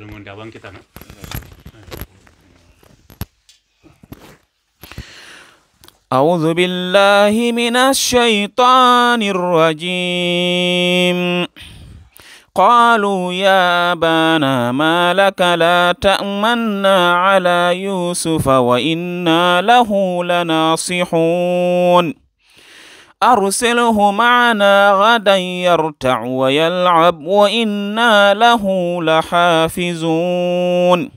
Solomon Gabon kita nak. أعوذ بالله من الشيطان الرجيم قالوا يا أبانا ما لك لا تأمنا على يوسف وإنا له لناصحون أرسله معنا غدا يرتع ويلعب وإنا له لحافزون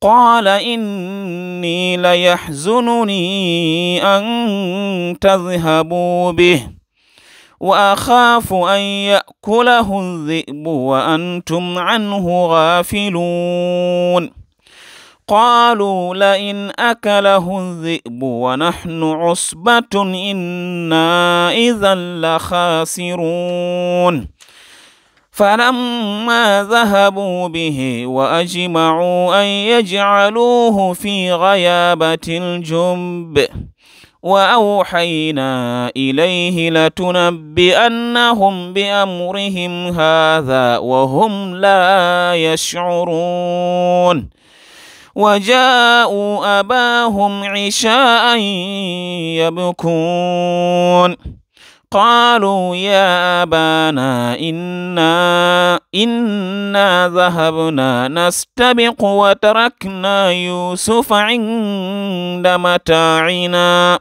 قال إني ليحزنني أن تذهبوا به وأخاف أن يأكله الذئب وأنتم عنه غافلون قالوا لئن أكله الذئب ونحن عصبة إنا إذا لخاسرون فلما ذهبوا به وأجمعوا أن يجعلوه في غيابة الجنب وأوحينا إليه لتنبئنهم بأمرهم هذا وهم لا يشعرون وجاءوا أباهم عشاء يبكون قالوا يا أبانا إنا إنا ذهبنا نستبق وتركنا يوسف عند متاعنا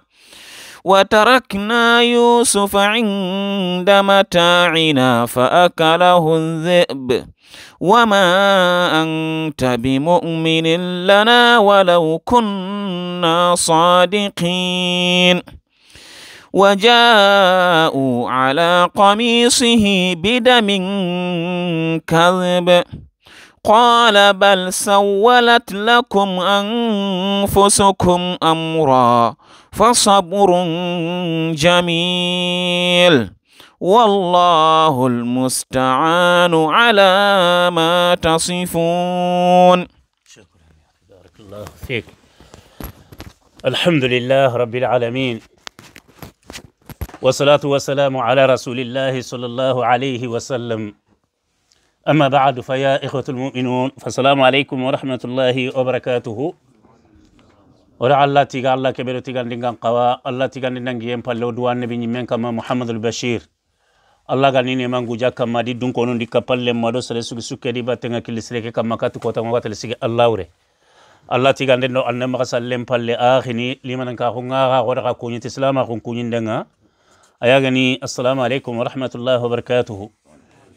وتركنا يوسف عند متاعنا فأكله الذئب وما أنت بمؤمن لنا ولو كنا صادقين وجاءوا على قميصه بدم كذب قال بل سولت لكم أنفسكم أمرا فصبر جميل والله المستعان على ما تصفون شكرا بارك الله فيك الحمد لله رب العالمين والصلاة والسلام على رسول الله صلى الله عليه وسلم أما بعد فيا إخوة المؤمنون فالسلام عليكم ورحمة الله وبركاته ورا الله تيغا الله كبير تيغا نغان قوا الله تيغا نغان يم بالو دوان نبي نيمن كما محمد البشير Allah ga ni memang guja kamma di dun konon di kapal mado sare suki suki di batenga sere ke kamma tu kota ngwa le sigi Allah ure. Allah ti gande no anna maka sallem palle akhini liman ka hunga ga goda ka kunyi selama kun kunyi denga aya ni assalamu alaikum wa rahmatullahi wa barakatuh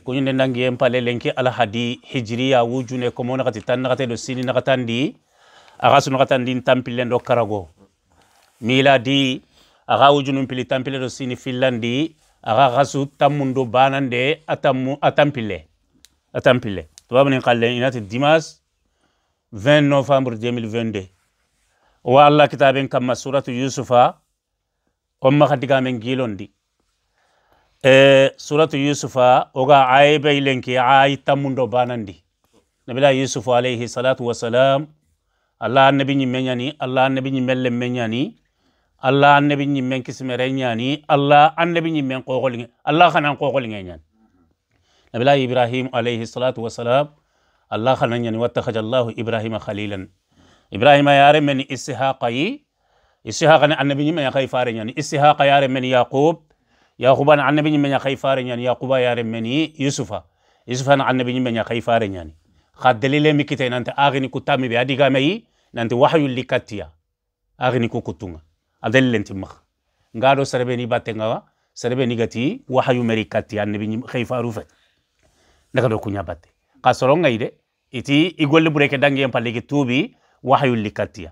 kunyin denga ngiem palle lenki al hadi hijriya wujune kati tan do sini nakatandi aga sunu le ndo karago miladi aga wujunum pili le do sini finlandi a gasu tammundo banande atammu atampile atampile tubabni kallen inati dimas 20 novembre 2022 wa allah kitaben kamma suratu yusufa omma kadigamen gilondi e suratu yusufa oga tammundo yusufu alayhi wasalam allah annabi ñimmeñani allah allah annabi ñimmen kismere ñani allah annabi ñimmen qoxolinge allah xanan qoxolinge ñani nabila ibrahim alayhi salatu wasalam allah xana ñani wattahaja allahu ibrahima khalilan ibrahima yare men ishaqa yi ishaqa ne annabi ñimme ya xay fare ñani ishaqa yare men yaqub yaquba ne annabi ñimme ya xay fare ñani yaquba yare men yusufa yusufa ne annabi ñimme ya xay fare ñani xa delile mi kite nante axini kuttamiɓe a digameyi nante waxyu likattiya axini ku kuttunga adellenti makha ngaɗo sereɓeni battengawa sereɓeni gati wahayu meri katti annabi hey faru fe daga batte ka sorongay iti i golle ɓureke danguien palleke tuubi wahayu li kattiya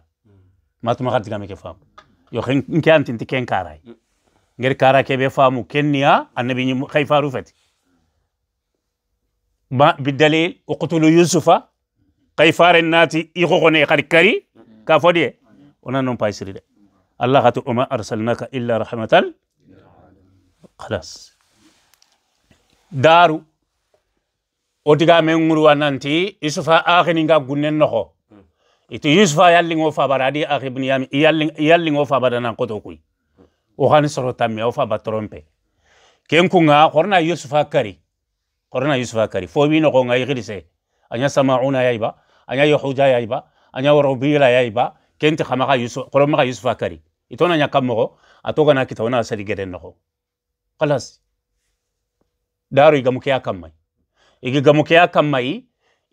matuma hartigameke faamu yo nke antinti ken karay ngeri kara keɓe faamu kenniya annabi hey faru feti بالدليل اقتلوا يوسف قيفار الناتي يغغني قد كري كافودي ونانون بايسري Allah hatu umar arsalnaka illa rahmatal khalas daru otiga men ngurwa nanti isufa akhini nga gunnen noho itu yusufa yallingo fabara adi akhi ibn yami yallingo fabara nan koto kuy o hani soro tamme o faba trompe ken kunga korna yusufa kari korna yusufa kari fo wi noho nga yikhidise anya samauna yaiba anya yahuja yaiba anya warubila ba. kenti xamaxa yusuf xoromaxa yusufa kari itona ñakkam moxo a togana kita wona sadi geden noxo xalas daro igamu ke a kammay igi gamu ke a kammayi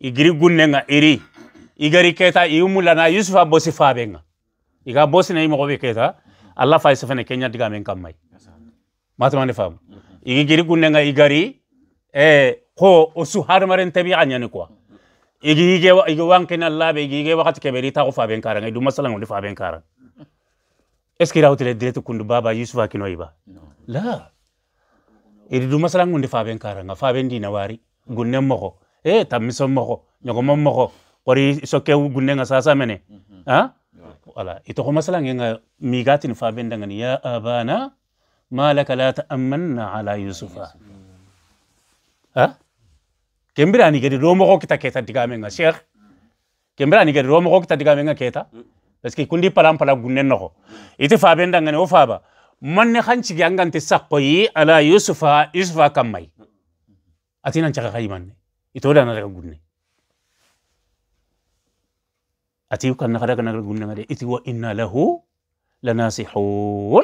igiri gunnenga iri igari keta iumulana yusufa bosi fabenga iga bosi na imoxo be keta alla fay sefene kenya digamen kammay matumani famu igi giri gunnenga igari eh, ko osu hadmaren tabi'a ñani quoi igige igi wankena labe igige wakati keberi ta ko faben karanga idu masalan woni faben kara eski rautile tu kundu baba yusuf akino iba la idi du masalan woni faben karanga faben dina wari gunne moko eh tamiso moko nyoko mom moko kori sokke gunne nga sasa mene ha mhm. ah? wala ito ko masalan nga migatin faben dangani ya abana malaka la ta'amanna ala yusufa mm. ha ah? kembira ni gari romo ko kita keta diga menga sheikh kembira ni gari romo ko kita diga menga keta parce que kundi palam pala gunnen no ite fa ben dangane o fa ba manne khanci gi angante sakko yi ala yusufa yusufa kamai atina chaka kai manne ito da na daga gunne ati kan na daga na gunne ngade iti wa inna lahu lanasihun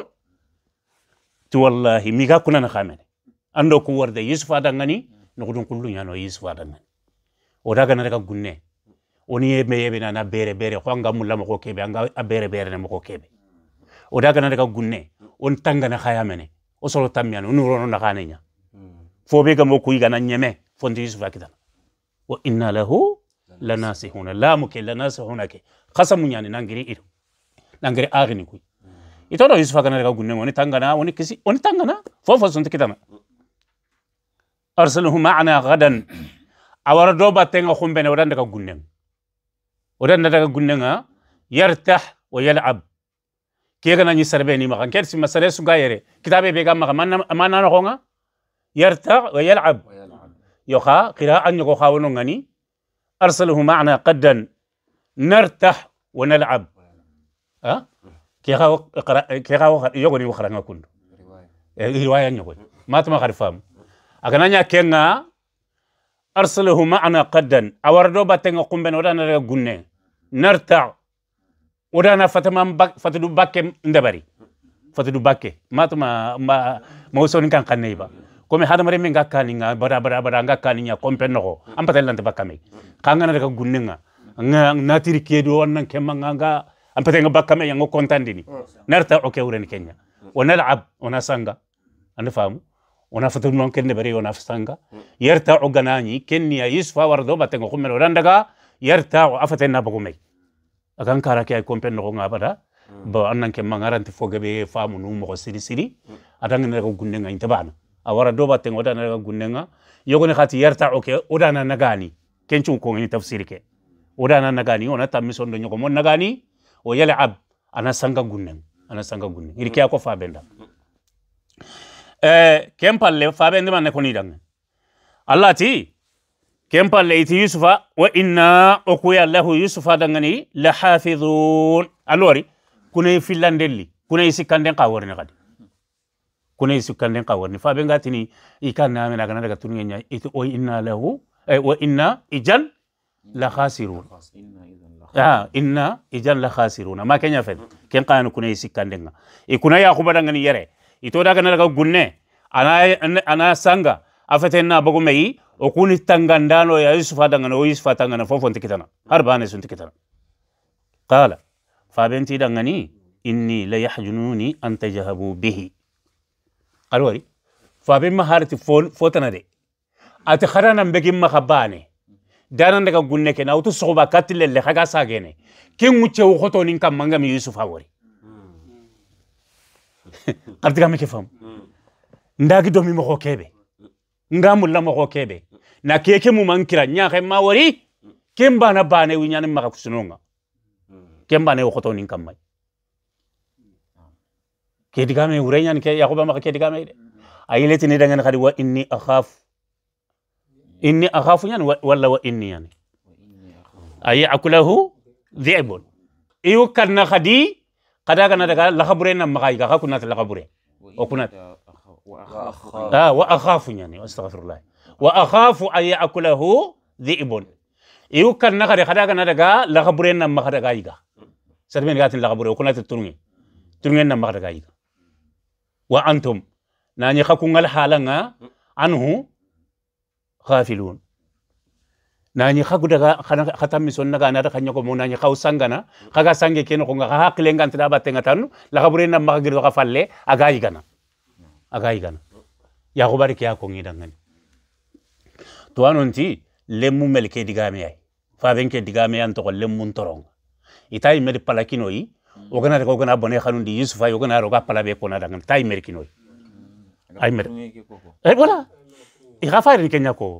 tu wallahi miga kuna na khamene ando ku warde yusufa dangani nokudun kullu nyano yisu wadangan odaga na daga gunne oni yebe yebe na bere bere ko anga mulla mako kebe anga bere bere na mako kebe odaga na daga gunne on tanga na o solo tamyano nuro no na kanenya fo be ga moko yiga nyeme fondi yisu vakida wa inna lahu lanasihuna lamu ke lanasihuna ke khasamu nyani nangiri ido nangiri agni ku itodo yisu fakana daga gunne oni tanga oni kisi oni tanga fo fo sonte kitana أرسله معنا غدا أورا دوبا تنغ خمبين ودان دقا قننن ودان دقا قننن يرتح ويلعب كيغنا ني سربيني مغان كيرسي ما سريسو غايري كتابي بيغا مغان ما نانخونا يرتح ويلعب يوخا قراءة نيكو خاونو غني أرسله معنا قدا نرتح ونلعب ها أه؟ كيغا وقرا كيغا وقرا يوغني وقرا نكون رواية ما تما خارفهم agananya kenga arsalahu ma'ana qaddan awardo batenga kumben odana daga gunne narta odana fatama fatadu bakke ndabari fatadu bakke matuma ma usoni kan kanne ba hada hadamare min gakkani nga bara bara bara gakkani nya kompen no am patel bakame kangana daga gunne nga nga natiri kedo wannan kemma nga nga am patel nga bakame yango kontandini oh. narta oke uren kenya ab, onasanga, anda famu ona fata non kenne bari ona yerta oganani kenni ya yusfa wardo batengo kumel orandaga yerta afate na bagumei akan kara ke kompen mm. no ngabada ba annan ke mangaranti foga famu nu mo siri siri adanga ne ko gunne ngai tabana awara do batengo dana ne ko gunne nga yogo ne khati yerta oke odana nagani kenchu ko ngi tafsiri ke odana nagani ona tamison do nyoko mon nagani o yale ab ana sanga gunne ana sanga gunne irike mm. ko fa benda mm. kempalle faɓe ndemane koniɗange allah ti kempalle iti yusufa wa inna o kuya lahu yusufa dangani la hafidun alowari kunayi fillandelli kunayi sikkanden ka worni kadi kunayi sikkanden ka worni faɓe gatini i ka namina gana daga tungeña iti o inna lahu wa inna ijan la khasirun a inna ijan la khasiruna ma keña fen ken kayani kunayi sikkandenga i kuna yakuba dangani yere itoodhaa kana laga gunnee anaa sanga afetenna bogumeyi okuni tangandaano ya yusufa dangana o yusufa tangana fofonti kitana har baane sunti kitana qala faabenti dangani inni la yahjununi an tajhabu bihi alwari faabin ma fon fotana de ati kharanan begin ma khabaane danan daga gunne kena utu soba katille le khaga sagene ken wucce wo khotonin kam yusufa wori artiga ke fam ndagi domi mo kebe nga mulla mo kebe na keke mu mankira nya ke mawari bana na bane winyani maka kusunonga kemba e ne okoto nin kamai kedi game urenyan ke yakoba maka kedi game de ayileti ne dangan kadi wa inni akhafu inni akhafu yani wala wa inni yani ayi akulahu dhi'bun iyo kanna khadi قد أكن هذا لا خبرة نم مغاي كذا كنا لا خبرة وكنا آه وأخاف يعني أستغفر الله وأخاف أن يأكله ذئب يو كان نخري قد أكن هذا لا خبرة نم مغاي كذا سلمين قاتن لا خبرة وكنا تتونين تونين نم مغاي كذا وأنتم ناني خكون الحالنا عنه غافلون nani khagudaga khatammi sonna ga nada khanyako mo nani khaw sangana khaga sange keno ko nga hakle ngant batenga tan la gabure na magir ga falle aga igana aga igana ya gubari ke ko dangani to anonti lemmu melke digame ay fa benke digame an to lemmu torong itai meri palakino yi ogana ko gana bone khanundi yusufa yogana roga palabe ko na tai meri kino ay mer eh voilà irafa ri kenyako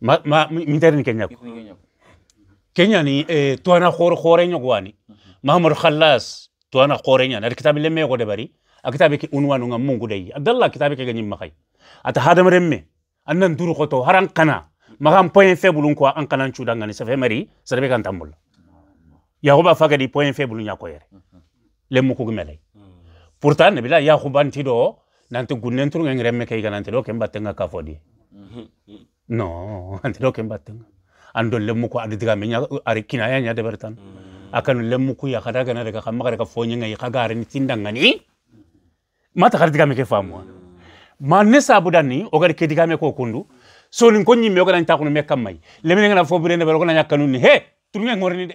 ma ma mitari ni kenya kenya ni eh, tuana khore khore nyo gwani mahamad mhm. khalas tuana khore nya na kitabu lemme de bari a kitabu ki unwanu ngam mungu dai abdallah kitabu ke ganyim makai ata hadam remme annan duru ko haran kana magam point faible ko an kanan chu dangani sa fe mari sa kan tambul yahuba faga di point faible nya ko yere mhm. lemmu ko gumelay mhm. pourtant nabila yahuba ntido nanti gunnen turu ngeng remme kay ganante do kembatte ngaka fodi non antiro ken battenga ando lemmu ko adi diga menya ari kinaya nya debertan akan lemmu ku ya kada gana daga kamma daga fonya ngai kaga arin tindanga ni mata kada diga meke famu manne sabu dani ogar ke diga me ko kundu so nin konyi me ogana ta kunu me kamai lemne ngana fo bure ne bero ngana yakanu ni he turunga ngorni de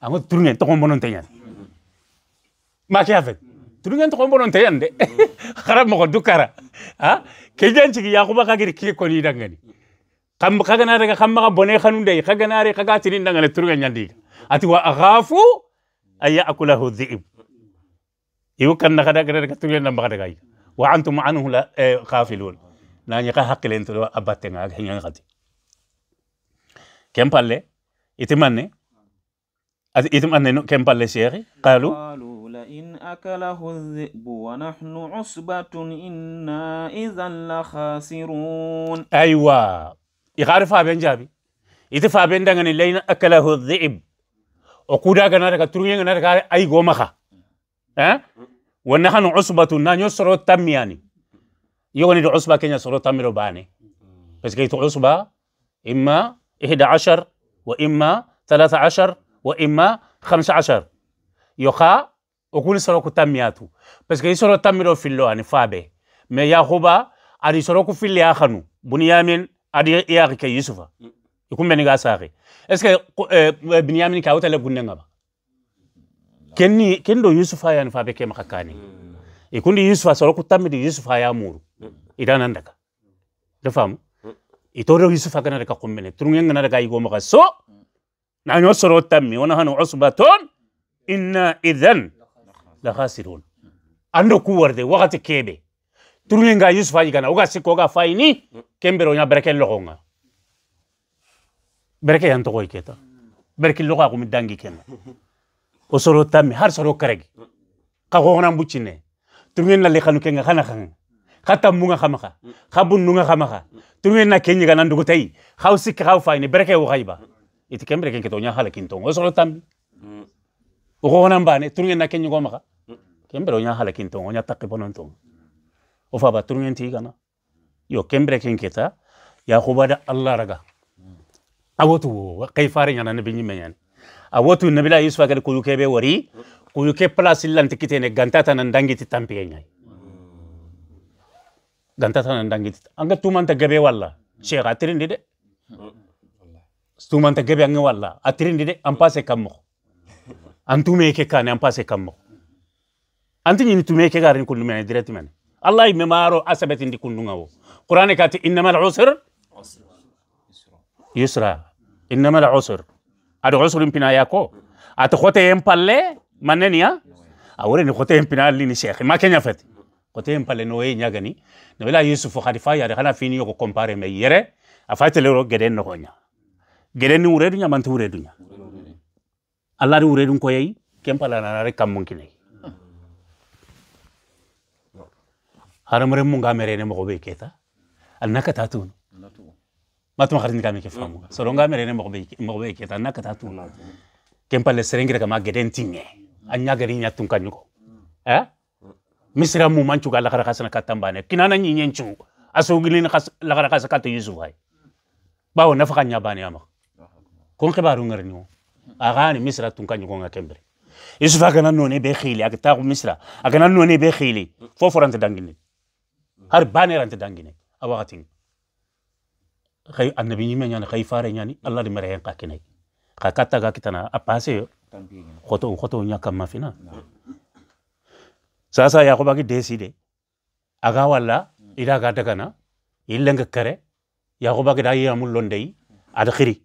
ango turunga to ko monon tenya ma ke avec dungan tukombo non teyan de kara mo dukara ha kejan yaku yakuba kagiri kile koni dangani kam kaga nare daga kam ma bone khanun de kaga nare re kaga tinin dangane turgan nyandi ati wa aghafu ay ya'kulahu dhi'ib iwo kan na kada kada turgan na kada gai wa antum anhu la nanya na nyi ka hakilen to abatte nga hingan khati kempalle itimanne ati itimanne no kempalle sheri kalu لئن أكله الذئب ونحن عصبة إنا إذا لخاسرون أيوة يخارف بين جابي يتفا بين دعنا لين أكله الذئب وكودا كنا ركا تروين كنا ركا أي غومخا ها ونحن عصبة نانيو يعني. سرو تمياني يغني عصبة كنا سرو تميرو باني بس كيتو عصبة إما إحدى عشر وإما ثلاثة عشر وإما خمسة عشر يخا okuni soro ku tamiya tu parce que i sɔrɔ tamiro fillo ani fabe me mais yahuba adi soro ku filli a kanu bunyamin adi i yaki ke yusufa i kun bɛni ka saaki est ce que bunyamin ka wutale gunne ŋaba kenni ken yusufa ya fa fabe ke maka kani i yusufa soro ku di yusufa ya muru idanan daga de faamu itoro yusufa kana daga kumbene turungen kana daga igoma ka so na nyo sɔrɔ tammi wona hanu usbatun inna idan la khasirun ando kuwarde wakati kebe turunge nga yusuf ajigana uga sikko uga faini kembero nya bereke logonga bereke yan to iketa bereke logo akumi dangi kena osoro tami har soro karegi ka gona mbuchine turunge na lekhanu kenga khana khanga khata munga khamaka khabun nunga khamaka turunge kenyi gana ndugutai khausi khau faini bereke ugaiba itikembereke ketonya halakin tongo osoro tami ogonan bane turungen na kenyi gomaka mm. kembere onya hala kinto onya takki bonon to o fa ba ti kana yo kembere ken keta ya khubada allah raga mm. awotu kay fare nyana ne binyi menyan awotu nabila yusuf akal kuyu kebe wari kuyu ke place lanti kitene gantata nan dangiti tampiye nyai mm. gantata nan dangiti anga tumanta gabe walla sheikh atirindi de tumanta gabe anga walla atirindi de ampase kammo أنتو ميكة كان يام passes كم مو أنتي يني تو ميكة كارين كنون مني دريت مني الله يممارو أسبت يندي كنون عو قرآن كاتي إنما العسر يسرى إنما العسر أدو عسر يمكن أياكو أتو خوتي يم بالله منني يا أوري نخوتي يم بنا لين الشيخ ما كنيا فتي خوتي يم بالله نوي نجاني نقول يوسف خليفة يا رجال فيني يو كومباري ميري أفايت لورو جدين نهونيا جدين نوري دنيا مانتوري دنيا alari urerun koyai kempala nanare kammun kinai haramare munga merene mogo be keta annaka tatun matuma kharin kame ke famu soronga merene mogo be mogo be keta annaka tatun kempala serengire kama gedentinge anya gari nya tunkanyuko eh misra mu manchu gala khara khasana katambane kinana nyinyenchu asogilin khas lagara khasaka te yusuf hay bawo nafaka nyabane ama kon khibaru ngarni agani misra tun ka ɲɔgɔn ka kɛnbere yusufa a kana nɔɔne a ka taa misra a kana nɔɔne bɛɛ dangine har bane dangine a wagati annabi ñime ñani xay fare ñani allah di mereyen ka kinay xa ka taga kitana a passé yo xoto xoto ñakamma fina sasa yaxubaki décide aga walla ida ga dagana illenga kare yaxubaki da yiyamul londeyi ada xiri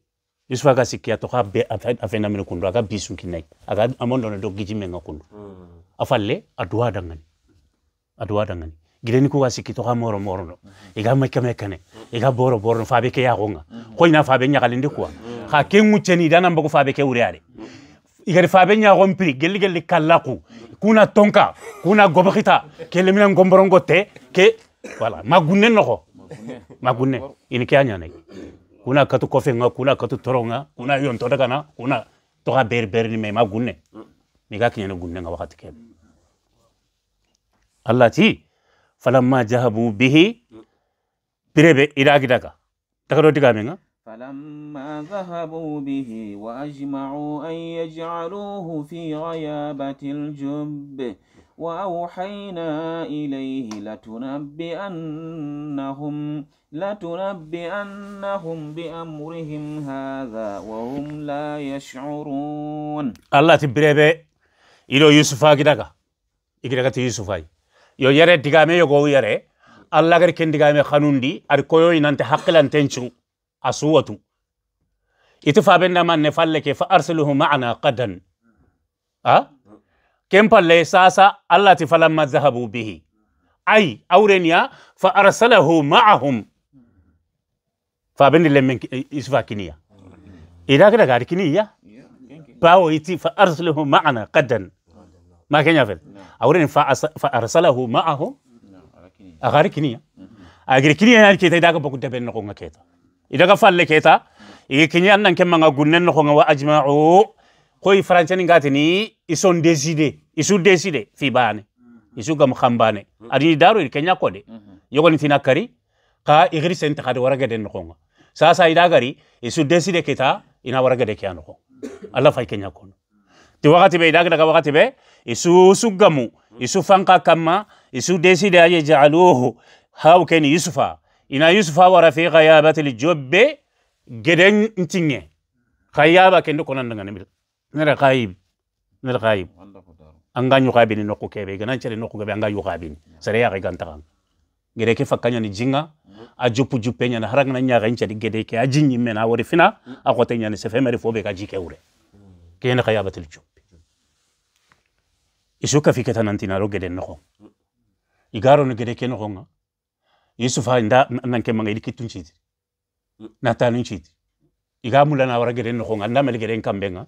yusufu akasikia toka be afena mene kundu aka bisu kinai aka amondo na dogi menga kundu mm. afalle aduwa dangani aduwa dangani gideni ku kasiki toka moro moro no iga meka mekane iga boro boro no fabe ke ya gonga mm. ko ina fabe nya kalinde kuwa ha mm. ke nguceni dana mbako fabe ke uriare mm. igari fabe nya gompri gelli gelli kallaku kuna tonka kuna gobakita kele mina ngomborongo ke wala magunne noho magunne ini anya ne kuna katu kofenga kuna katu nga kuna yon toda kana kuna toka ber ber ni mema gunne ni ga kinyana gunne nga wakati kebe Allah ti falamma jahabu bihi birebe ida gidaka takado tiga menga فلما ذهبوا به وأجمعوا أن يجعلوه في غيابة الجب وأوحينا إليه لتنبئنهم لتنبئنهم بأمرهم هذا وهم لا يشعرون الله تبريبي إلو يوسف أكيدك إكيدك يوسف أي يو يرى تجامع يو قوي يرى الله غير كن تجامع خانون دي أركويو إنانت حقلا تنشو أسوأتو إتفابنا ما نفعل لك فأرسله معنا قدن أه كم ساسا التي فلما ذهبوا به أي أورنيا فأرسله معهم فابن لمن يسفا كنيا إذا كده قال كنيا باو يتي فأرسله معنا قدا ما كان يفعل أورين فأرسله معهم أغاري كنيا أغاري كنيا يعني كيتا إذا كبكو تبين نقونا كيتا إذا كفال كيتا إيه كنيا أنن كما نقول نقونا وأجمعوا koy français ni gatini ils sont décidés ils sont fi bane mhm. ils sont gam khambane mhm. adi daru il kenya kode mhm. yogo ni tina kari ka igri sen takade waraga den nkonga sasa idagari ils sont décidés kita ina waraga de kiano ko allah fay kenya kono ti wakati be idaga daga wakati be isu sugamu isu fanka kama isu décidé aye jaaluhu haw ken yusufa ina yusufa wara fi ghayabati jobbe geden ntinge khayaba ken ko nan ngani nere ghaib nere ghaib anga nyu ghabini nokku kebe gana chere nokku kebe anga yu ghabini sare ya ga ntaga gere ke fakanya ni jinga mm-hmm. a jupu jupenya na haranga nya ga nche gede ke ajinyi mena wori fina a khotenya mm-hmm. ni sefe mere fobe ka jike ure ke mm-hmm. ne ghayabatul jupi isuka fiketa nantina ro gede nokko igaro ni gede ke nokko yusuf ha nda nanke manga ili kitun chidi na tanun chidi igamula na wara gede nokko anda mel gede kambenga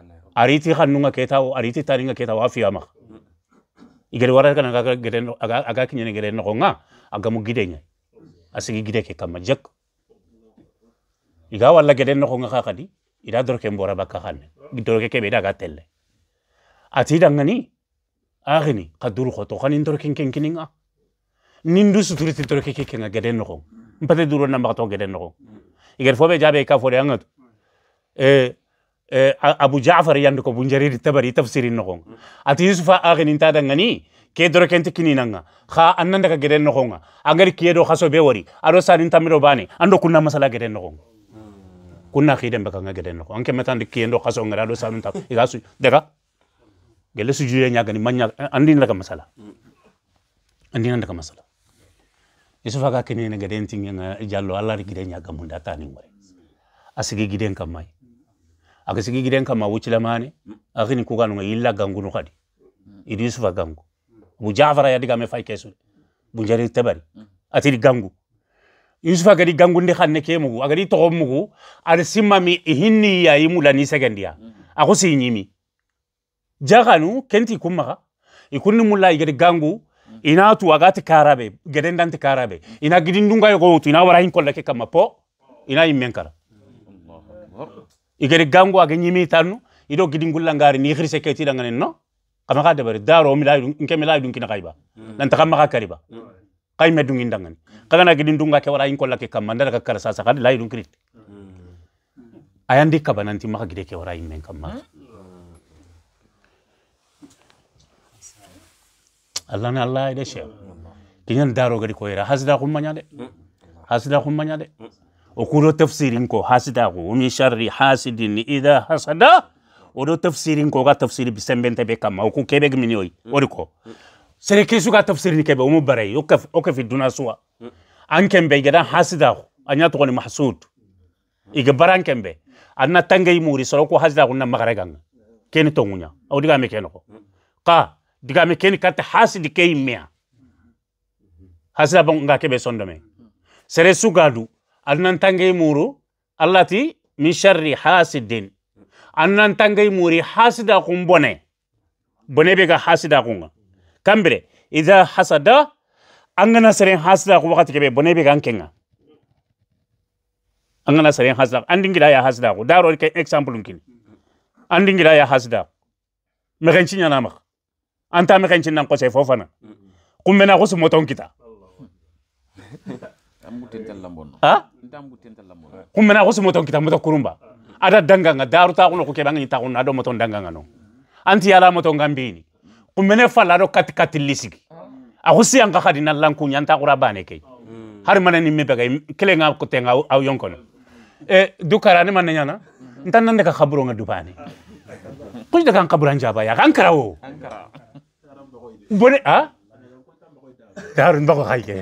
ariti xannunga ketao ariti taringa ketao a fiyamaxa igere wara kana aga kiñene gere noxonga a gamu gide ñay a sigi gide ke kamma jak iga walla gede noxonga xa xadi ida doroke mbora bakka xanne doroke keɓe daga telle ati dangani a xini xa dur xoto xanin doroken ken kininga nin du suturiti doroke ke kenga gede noxong mpate duro na mbaxato gede noxong igere foɓe jaɓe ka fode angatu eh, Eh, abu jafar yandi ko bu jariri tabari tafsirin nogon ati yusufa aginin ta dangani ke doro kenti kininanga kha annan daga geden nogonga angari kiyedo khaso be wari ado sanin tamiro ando kunna masala geden nogonga kunna khiden baka nga geden nogo anke metandi kiyendo khaso ngara ado sanin tam igasu daga gele su juye nyagani manya andin daga masala andin daga masala yusufa ga kinina geden tinga jallo allah ri nyaga munda tani ngore asigi giden kamai akisigi gidenka mawucila mane akini kukanunga illa gangu nukadi mm. idi yusufa gangu abu jafara yadigame fay kesul bunjari tabari di mm. gangu yusufa gadi gangu ndi xanne ke mugu agadi toxo mugu ada simmami hinni yayi mulani segendiya mm. axu siñimi jaxanu kenti kummaxa ikunni mulla di gangu ina tu agati karabe gedendanti karabe ina gidindunga yogowotu ina wara hin kollake kama po ina imenkara igari gangu age nyimi tanu ido gidingulla ngari ni khirse keti dangane no kama ka dabari daro mi lay nke mi lay kina kaiba mm. nan ta kama ka kariba mm. kai me dungin dangane kaga na gidin dunga ke wala in kolla ke kamanda daga kar sasa kada lay dun mm. ayandi ka bananti maka gide ke wala in men kamma Allah na Allah ya dashe kinyan daro gari koyra hasda kummanya de hasda kummanya de okuro tafsiri nko hasida ko umi sharri hasidin idha hasada odo tafsiri nko ga tafsiri bisembente be kama oku kebe gmini oi oriko sere kisu ga tafsiri ni kebe umu bare okaf okaf duna suwa an kembe gada hasida ko anya to ni mahsud iga baran kembe anna tangay muri soro ko hasida ko na magara ganga keni ngunya odi ga me ko ka diga me keni kat hasidi kee mea hasida bon ga kebe sondome sere su gadu annantangay muru allati min sharri hasidin annantangay muuri hasida kun bone bone be ga hasida kunga kambire idha hasada angana saren hasida ku wakati kebe bone be ga ankenga angana saren hasida andingira ya hasida ku daro ke example kin andingira ya hasida mekenci nyana mak anta mekenci nan ko se fofana kummena ko su moton kita ha kun mena ko sumoton kita moto kurumba ada danganga daru ta kuno ko ke ta kuno ado moton danganga no anti ala moton gambini kun mena falla do kat kat lisigi a ko siyan ka khadina lanku nyanta qura bane kay mm. har mana ni me bagay kele nga ko tenga aw yonkono e du karane man nyana ntan nan daga khaburo nga dubane kuj daga kaburan jaba ya kan karawo bone a darun bako khayke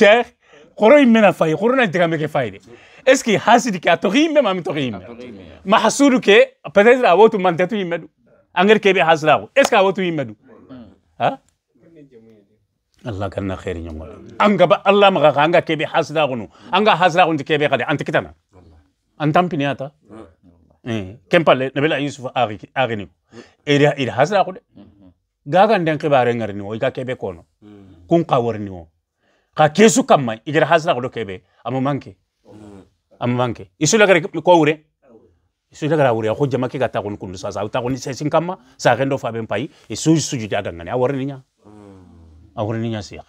sheekh qoro in mena fayi qoro na diga meke fayi de est ce que hasidi ke a toxi yimme mami toxi ma hasudu ke peut être mantetu imme du engrais kebe hasraxu est ce que a wotu yimme du a allah ganna xeeri ñongola anga ba allah maxa xa anga kebe hasraxunu anga hasraxunti kebe xa anti kitana an tampineyata eh, ken palle nabela yusuf axini ida hasraxu de gagan den xibarengarini o i ga kebe kono mm kun ka warni wo ka kesu kamma igara hasra ko kebe amma manke amma manke isu lagare ko wure isu lagara wure ko jama ke gata kun kun sa sa ta kun sai sin kamma sa rendo fa ben pai isu suju daga ngani a warni nya a warni nya siya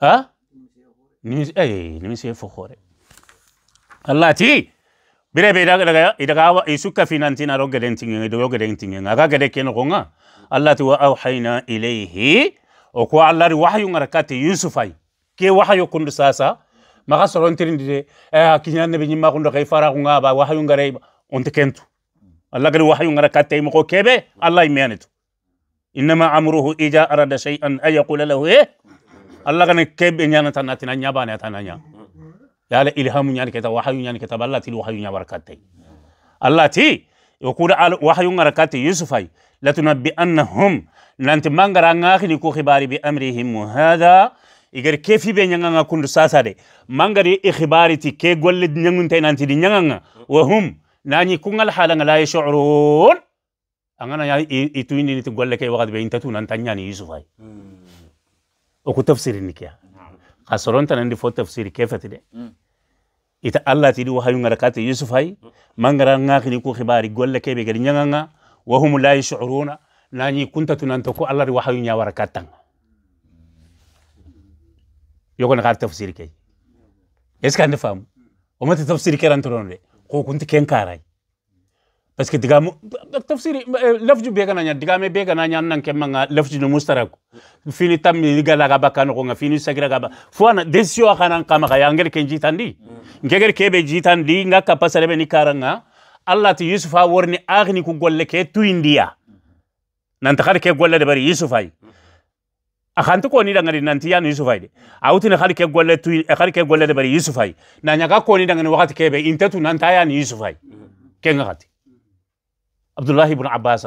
ha ni eh ni se fo khore allah ti bire be daga daga idaga isu kafinantina ro gedentinge do gedentinge aga gede ko nga الله تو أوحينا إليه وكو الله وحي نركات يوسف أي كي وحي يكون ساسا ما خسرون ترين دي اه كنيا نبي نما كون دكاي فارا كون غابا وحي نغري أنت كنتو الله قال وحي نركات تيم كو كبه الله يمينتو إنما أمره إذا أراد شيئا أن يقول له إيه الله قال كب نيانا تناتنا نيابانا تنانيا يا لا إلهام نيانا كتا وحي نيانا كتا الله تي وحي نيا بركات الله تي يقول وحي نركات يوسف أي لتنبئنهم لانت مانغرا ناخي نيكو خباري بامرهم وهذا إذا كيف بين يانغا كوند ساسا دي مانغري اخباري تي كي غول نانتي دي وهم ناني كونغال حالا لا يشعرون انا يا يعني ايتويني نيت غول كي وقت بين تاتو نانتا نياني يوسف اي او كو تفسير نيكيا نعم. خاصرون تان دي فو تفسير كيف تدي إذا الله wahum la yashuruna nani kunta tunanto ko allah ri wahayu nya wara yoko na kar tafsir kay est ce fam o mata tafsir kay de ko kunti ken karay parce que tafsir eh, lafju be kana nya diga me be kana nya nan ken manga lafju no mustarak fini tam ni gala ga bakano ko fini sagira ga ba fuana desio kana kama ga yangel ken jitandi mm. ngegel kebe jitandi ngaka pasare be ni karanga allah ti yusufa worni agni ku golle ke tuyindiya nanta har ke golle de bari yusufay akanti koni dangani nanti yanu yusufay de awutini har ke golle tuy har ke golle de bari yusufay na nyaga koni dangani wakati kebe intetu nanta yanu yusufay kenga kati abdullah ibn abbas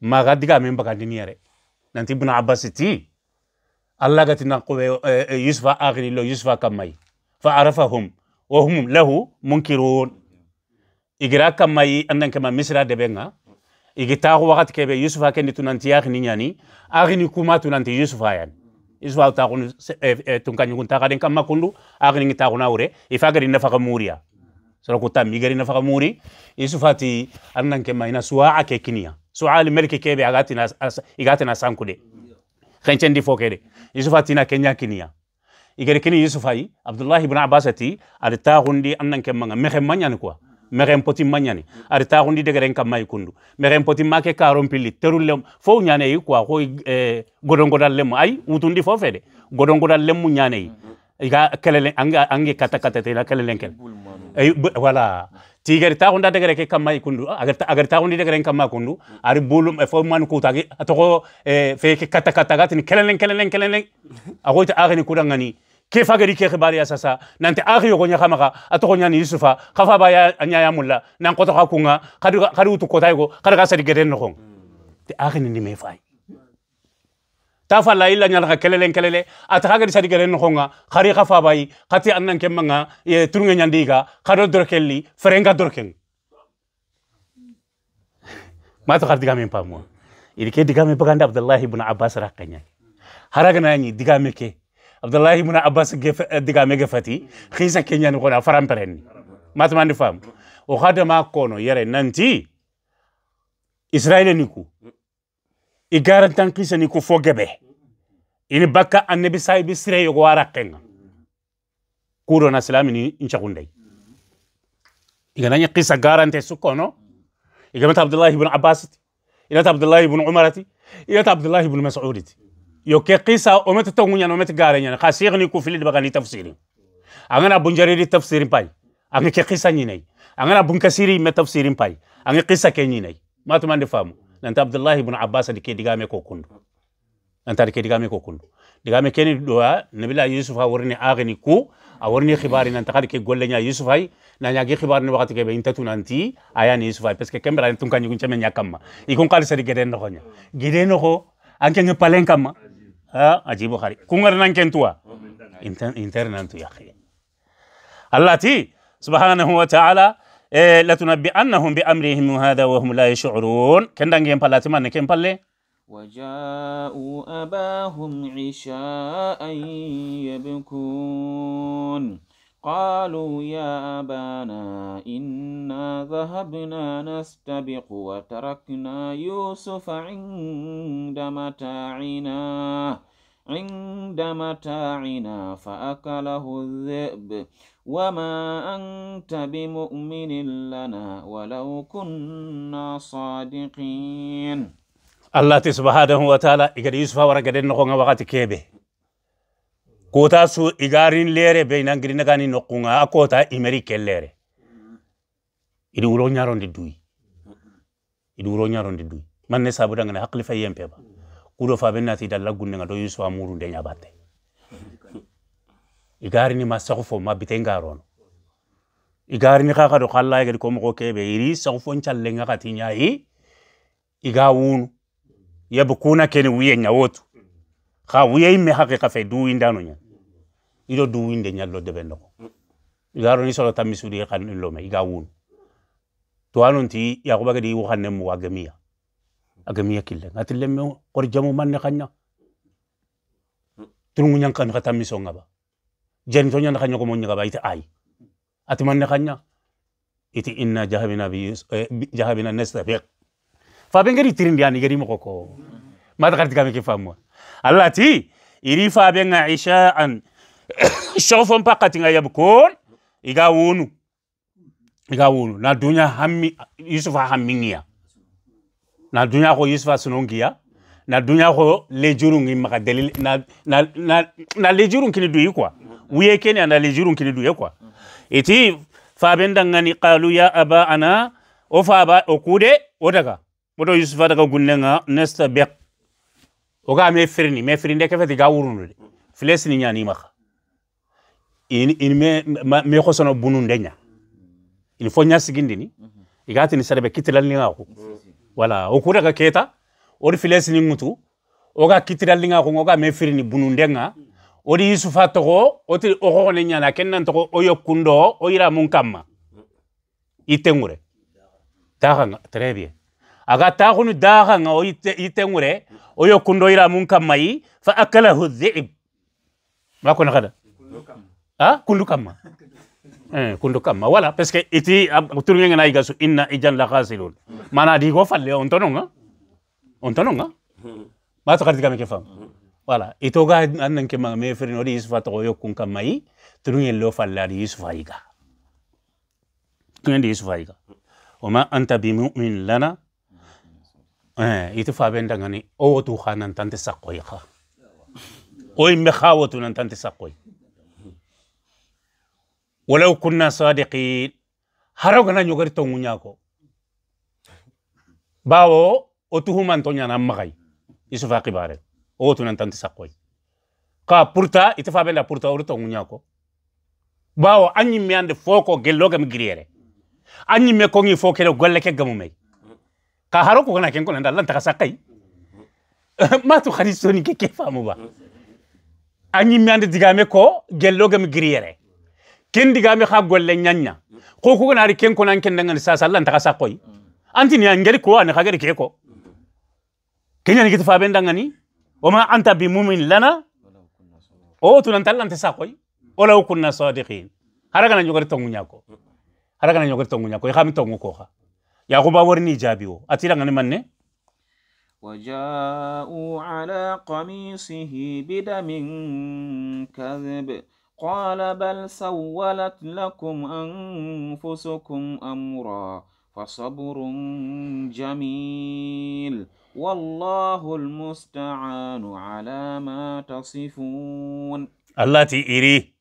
maga diga men bagandi niere nanti ibn abbas ti allah gati na qobe yusufa agni lo yusufa kamai fa arafahum wa hum lahu munkirun igira kamai andan annan kama misra de benga kebe taxu waxati kebe yusufa kendi tunanti yaxini ñani axini kuma tunanti ta yani yusufa taxunu e- e- tunkañugun taxaden kamma kundu axini taxuna wure ifa gadi nafaxa muriya kuta migari na faka muri yusufa ti andan ina suwa kiniya suwa ali melke kebe agatinas igatina sankude xencendi fo kede yusufa na kenya kiniya igari kini Yusuf yi abdullahi ibn abbas ati adi taxundi annan kemanga mexe manyan kuwa mexen poti mañani ari taxundi degeren kam mayi kundu mexen poti make karon terul lem fo ñaneyi quoi xo eh, godongodal lemu ay wutundi fo fede godongodal lemu ñaneyi iga kelele anga ange kata kata tela kelelen kel ay wala tigari taxunda degere ke kam kundu agar taxundi degeren kam mayi kundu ari bulum eh, fo man kutagi toxo eh, feke kata kata gatini kelelen kelelen kelelen axoyta axeni kudangani ke gari ke khibari asasa ya nanti akhi yogo nyaka maka atoko nyani yusufa khafa ya nyaya mulla nan koto kha kunga kadu kadu tu kotai go kadu ka sari geden nokong ti akhi ni me fai ta fa la illa nyala kelele kelele ataka gari sari geden nokonga khari khafa yi khati annan kemanga ye turunga nyandiga kadu dorkelli ferenga dorkeng Ma khar diga men pamwa irike diga pa ganda abdullah ibn abbas rakanya haragana ni diga me ke abdullahi muna abbas digame ge fati xisa keñani xona faramperenni matmandi faam o xadama kono yere nanti israile niku i garantan xisa niku fo gebe ini bakka annabi sahibi sire yogo wa raqenga kudona silamini incaxundey iganañi xisa garante su kono igamata abdullahi ibnu abbasiti inata abdullahi ibnu umarati inata abdullahi ibnu masuditi yo ke qisa o met tongu nyana o met gare nyana ka sheikh ni ku filid bagani tafsiri angana bunjari di tafsiri pai angi ke qisa nyine angana bun me tafsiri pai angi qisa ke nyine matu mande famu nanta abdullah ibn abbas di ke digame ko kundu nanta di ke digame ko kundu digame keni doa nabila yusuf ha worni agni ku a khibari nanta kadi ke golle yusuf hay na nya khibari ne wakati ke be intatu nanti aya ni yusuf hay parce que kembra tun kanyu kuncheme nya kamma ikun kali sari gede no honya anke ngepalen kamma ها اجيبه خارج كونغر انتر نانتو يا اخي الله تي سبحانه وتعالى إيه لتنبئنهم بأمرهم هذا وهم لا يشعرون كن دانجين بالاتي تمان كن بالي وجاءوا أباهم عشاء يبكون قالوا يا أبانا إنا ذهبنا نستبق وتركنا يوسف عند متاعنا عند متاعنا فأكله الذئب وما أنت بمؤمن لنا ولو كنا صادقين الله سبحانه وتعالى إذا يوسف ورقدنا وقت كيبه kota su igarin lere be nan girna i nokunga akota leere. kellere idi wuro nyaronde duyi idi wuro nyaronde duyi man ne sabu dangane hakli fa yempe ba kudo fa be nati dalla gunne ngado yusu amuru de nyabate igarini ma sofo ma bitengaron igarini kaka do khalla ga ko mo kebe iri sofo nchalle ngakati nyahi iga wunu yabkuna ken wiye nyawotu xa wuyey me haqiqa fe duwindano ñan ido duwinde ñallo deɓe ndoko igaroni solo tammi suɗi xan illome iga wun to anonti yaxuɓa gedi wuxanne mu a gemiya a gemiya kille ngati lemme xor jamu manne xanña turungu ñankan xa tammi songaba jeni to ñanda xa ñogomo ñagaba ite ay ati manne xanña iti inna jahabina bi jahabina nastafiq fa ɓe ngeri tirindi ani gedi moxo ko mata xartigame ke famuwa allati iri faɓenga isha'an shofon pakkatinga yabkon iga wonu iga wonu na duña hammi yusufa hammingiya na duña ko yusufa sunongiya na duña ko lejurungi maka dalil na, na, na, na lejurun kini duyi quoi wuye kene na lejurun kini duye quoi iti faɓen dangani qalu ya aba ana o faaba o kuude o daga oto yusufa daga gunnenga nesta bek oga me firini me firinde kefe tiga wurunu de filesini ñani maxa in, in me, me xosono bununde ña il faut ña sigindini mhm. igatini serebe kitilalningaxu wala wo kudaga keta wori filesini ŋutu oga kitilallingaxu oga me firini bunundenga wori yusufa toxo woti wo xoxone ñana ken nan toxo wo yokkundo wo yiramun kamma itenŋure taxanga très bien agatakhunu dakhanga iteng'ule oyo kundoyila munkamai fa akalahu dhi'ib makonekhana a kundukama eh, kundukama wala parce que iti uturungengena igasu inna ijan lakhasirun mana digo falle ontononga ontononga matakaritikame ke fam wala itoga annanke maga meferin odi yusufa togo yokkun kammayi turungelle falle adi yusufa yiga tugendi yusufa yiga wama anta bimumin lana Eh, itu fa ben dangani o oh, tu khanan tante sakoy kha oy me khawatu nan tante sakoy walau kunna sadiqin haro gana nyogari to ngunya ko bawo o oh, tu human to nyana magai isu fa qibare o oh, tu nan tante sakoy ka purta itu fa ben purta o to ngunya ko bawo anyi me ande foko gelogam giriere anyi me ko ngi fokere golle ke gamumei ka haro ko kana ken ko nda lanta sakai ma to khari soni ke ke famu ba anyi mi ande digame ko gello gam giriyere ken digame kha golle nyanya ko ko kana ken ko nan ken ndan sa sallan ta sakoi anti ni angeli ko an khagari ke ko kenya ni kitfa ben dangani wama anta bi mumin lana o tunan tallan ta sakoi wala kunna sadiqin haraga na nyogari tongunya ko haraga na nyogari tongunya ko khami tongu ko kha يا yaquba warni jaabiwo ati غني manne وجاءوا على قميصه بدم كذب قال بل سولت لكم أنفسكم أمرا فصبر جميل والله المستعان على ما تصفون الله تيري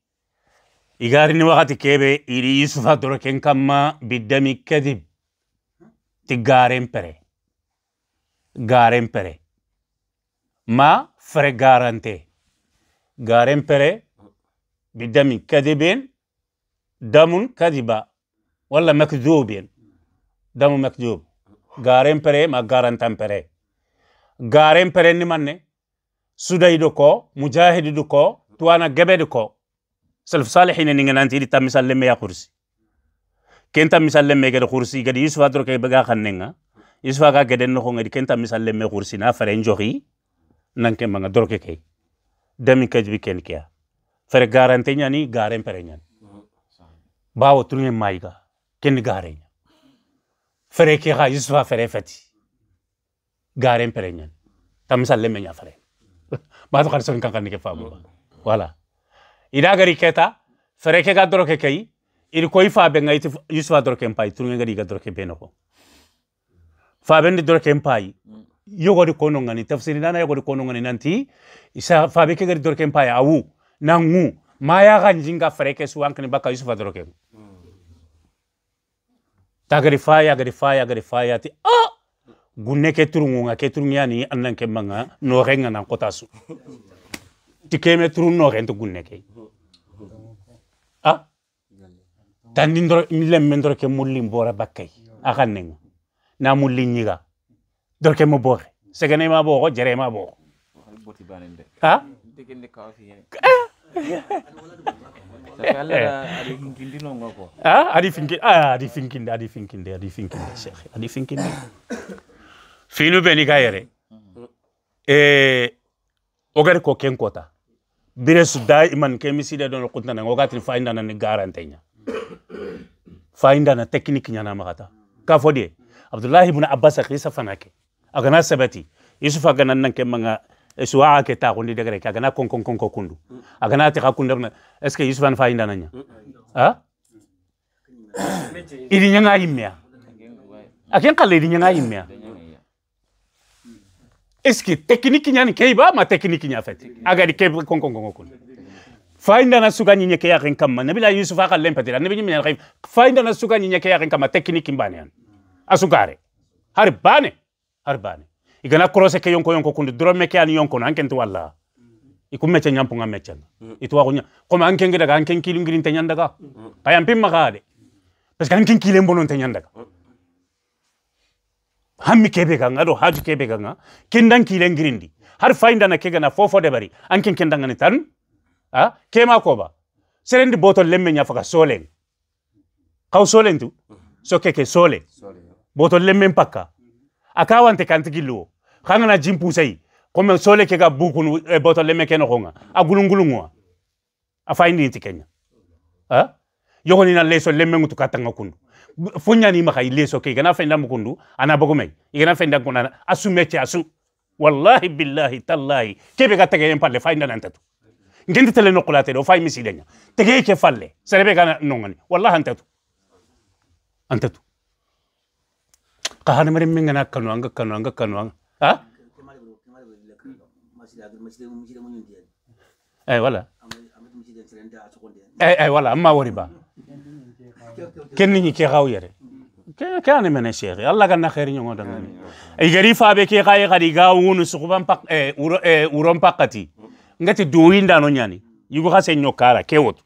إيغارني وقت كيبي إيري يوسف دركن كما بدم كذب ti gaareen pere gaareen pere ma fere garante. gaareen pere bidamin kadibeen damun kadiba walla makdubin damu makdub gaareen pere ma gaarantan pere gaareen pere ni manne sudaydu ko mujahididu ko tuwana gebedu ko salf salihin ni ngenanti di tamisalle me ya kursi kenta misalle me gede kursi gede yusufa dro ke baga khannenga yusufa aga gede no ngadi kenta misalle me kursi na fare njori nanke manga dro ke kay demi kajbi ken kya fare garante ni garen pare nya bawo trunye maiga ken garen fare ke ga yusufa fare fati garen pare nya tam misalle me nya fare ba to kan son kan kan ke famu wala ida gari keta fare ke ga dro ke kay iri koi faɓe ga iti yusufa dorke kempai turu ngai ga be ni faɓende kempai mpayi yogodi kono gani tafsiri nana yogodi kono ngani nanti isa faɓe ke gari dorke kempai awu na ngu ma yaga jinga fereke suwankini bakka fa ya gari faya ya gari fa ya faya ti a ah! gunne ke turungu nga ke turu yani annan kemanga no renga nga nan kotasu ti keme turun noxe nti gunne ke tandi ndoro lemme ndoro ke mulli mbora bakkay akan nenga na muli nyiga ndoro ke mo bore segane ma bo ko jere ma bo ha eh. ah, adi finkinde adi finkinde adi finu beni ga yere e eh, ogari ko ken kota bire su da iman kemisi da don kutana fa fainda nan garantenya fayinda na technique ɲanamaxata ka fo de abdulahi ibnu abbas xisa fana ke a gana sabati yusufa gana nan ke manga eh, suwaxa ke taxundi degre ke a gana konkonkonko kundu a gana texa kundabna est ce que yusufan fayinda na ña a idi ñanga yimmeya a ken xalla idi ñanga yimmeya est ce que technique ñani ke iba ma technique ña fet agadi ke konkonkonko kundu fainda na suka nyinya ke yakin kama nabi la yusuf aka lempati nabi nyinya al khaif fainda na suka nyinya ke yakin kamma tekniki mbane an asukare har bane har bane igana krose ke yonko yonko kundu drome ke an yonko anken to walla ikumme che nyampunga mechen itwa kunya koma anken gida anken ngirin ka kayam pim magade pes kan anken kilim bonon tenyanda ka hammi kebe ganga do haju kebe ganga kendan kilen girindi har fainda na kega na fofo debari anken kendanga ni ha ah, kema ko ba seren di botol lemme nya faka soleng kaw soleng tu so keke ya. sole eh, botol lemme pakka akawante kantigillo khangana jimpu sai comme sole ke ga bukun e botol lemme ken khonga agulungulungwa afaindi ti kenya ha ah? yohoni na leso lemme ngutu katanga kun funya ni makai leso ke gana fenda mukundu ana bogome igana fenda kunana asu asu wallahi billahi tallahi kebe katake yempa le fainda nantatu ngenti tele no kulate do fay misi denya tege ke falle serebe kana nongani wallahi antatu antatu ka han mere kanu anga kanu anga kanu anga ha ay eh, wala ay eh, ay eh, wala amma wori ba ken ni ke gaw yere ke ane mene shekhi alla ganna khairi nyongo dangani igari fa be ke kay gari gaw ngunu sukuban pak eh uron pakati ngati duwindano nyani yugo hase nyokara kewot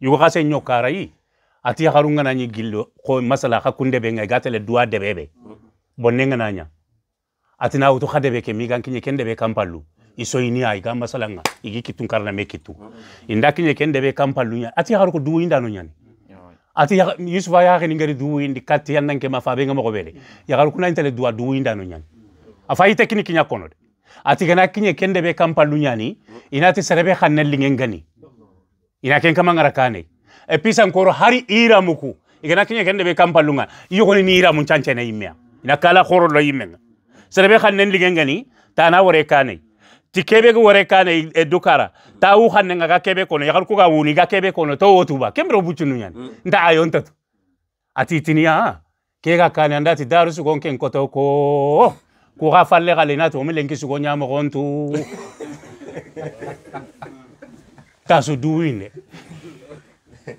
yugo hase nyokara yi ati yaharunga nanyi gillo ko masala ka kunde be ngai gatele duwa de bebe bonenga nanya ati na utu khadebe ke migan kinye kende be kampalu iso ini ay ga masala nga igi kitun karna me kitu inda kinye kende be kampalu nya ati haruko duwindano nyani ati yusufa yaxeni ngari duwindi katti yannanke ma fabe nga mogo bede yaxaru kuna intele duwa duwindano ñani afa ite kini kiña kono ati gana kinye kende be kampalu nyani inati serebe khanne lingengani ina ken kama ngara kane e pisa nkoro hari ira muku igana kinye kende be kampalu nga iyo koni ni ira munchanche na imya ina kala khoro lo imenga serebe khanne lingengani tana wore kane ti kebe go wore kane e dukara ta u khanne nga ga kebe kono yakal ku ga wuni ga kebe kono to wotuba kembro buchunu nyani nda ayontatu ati tiniya kega kane andati darusu gonken koto ko ku ga falega lena to meleng ke se go nyama go ntu ta so duine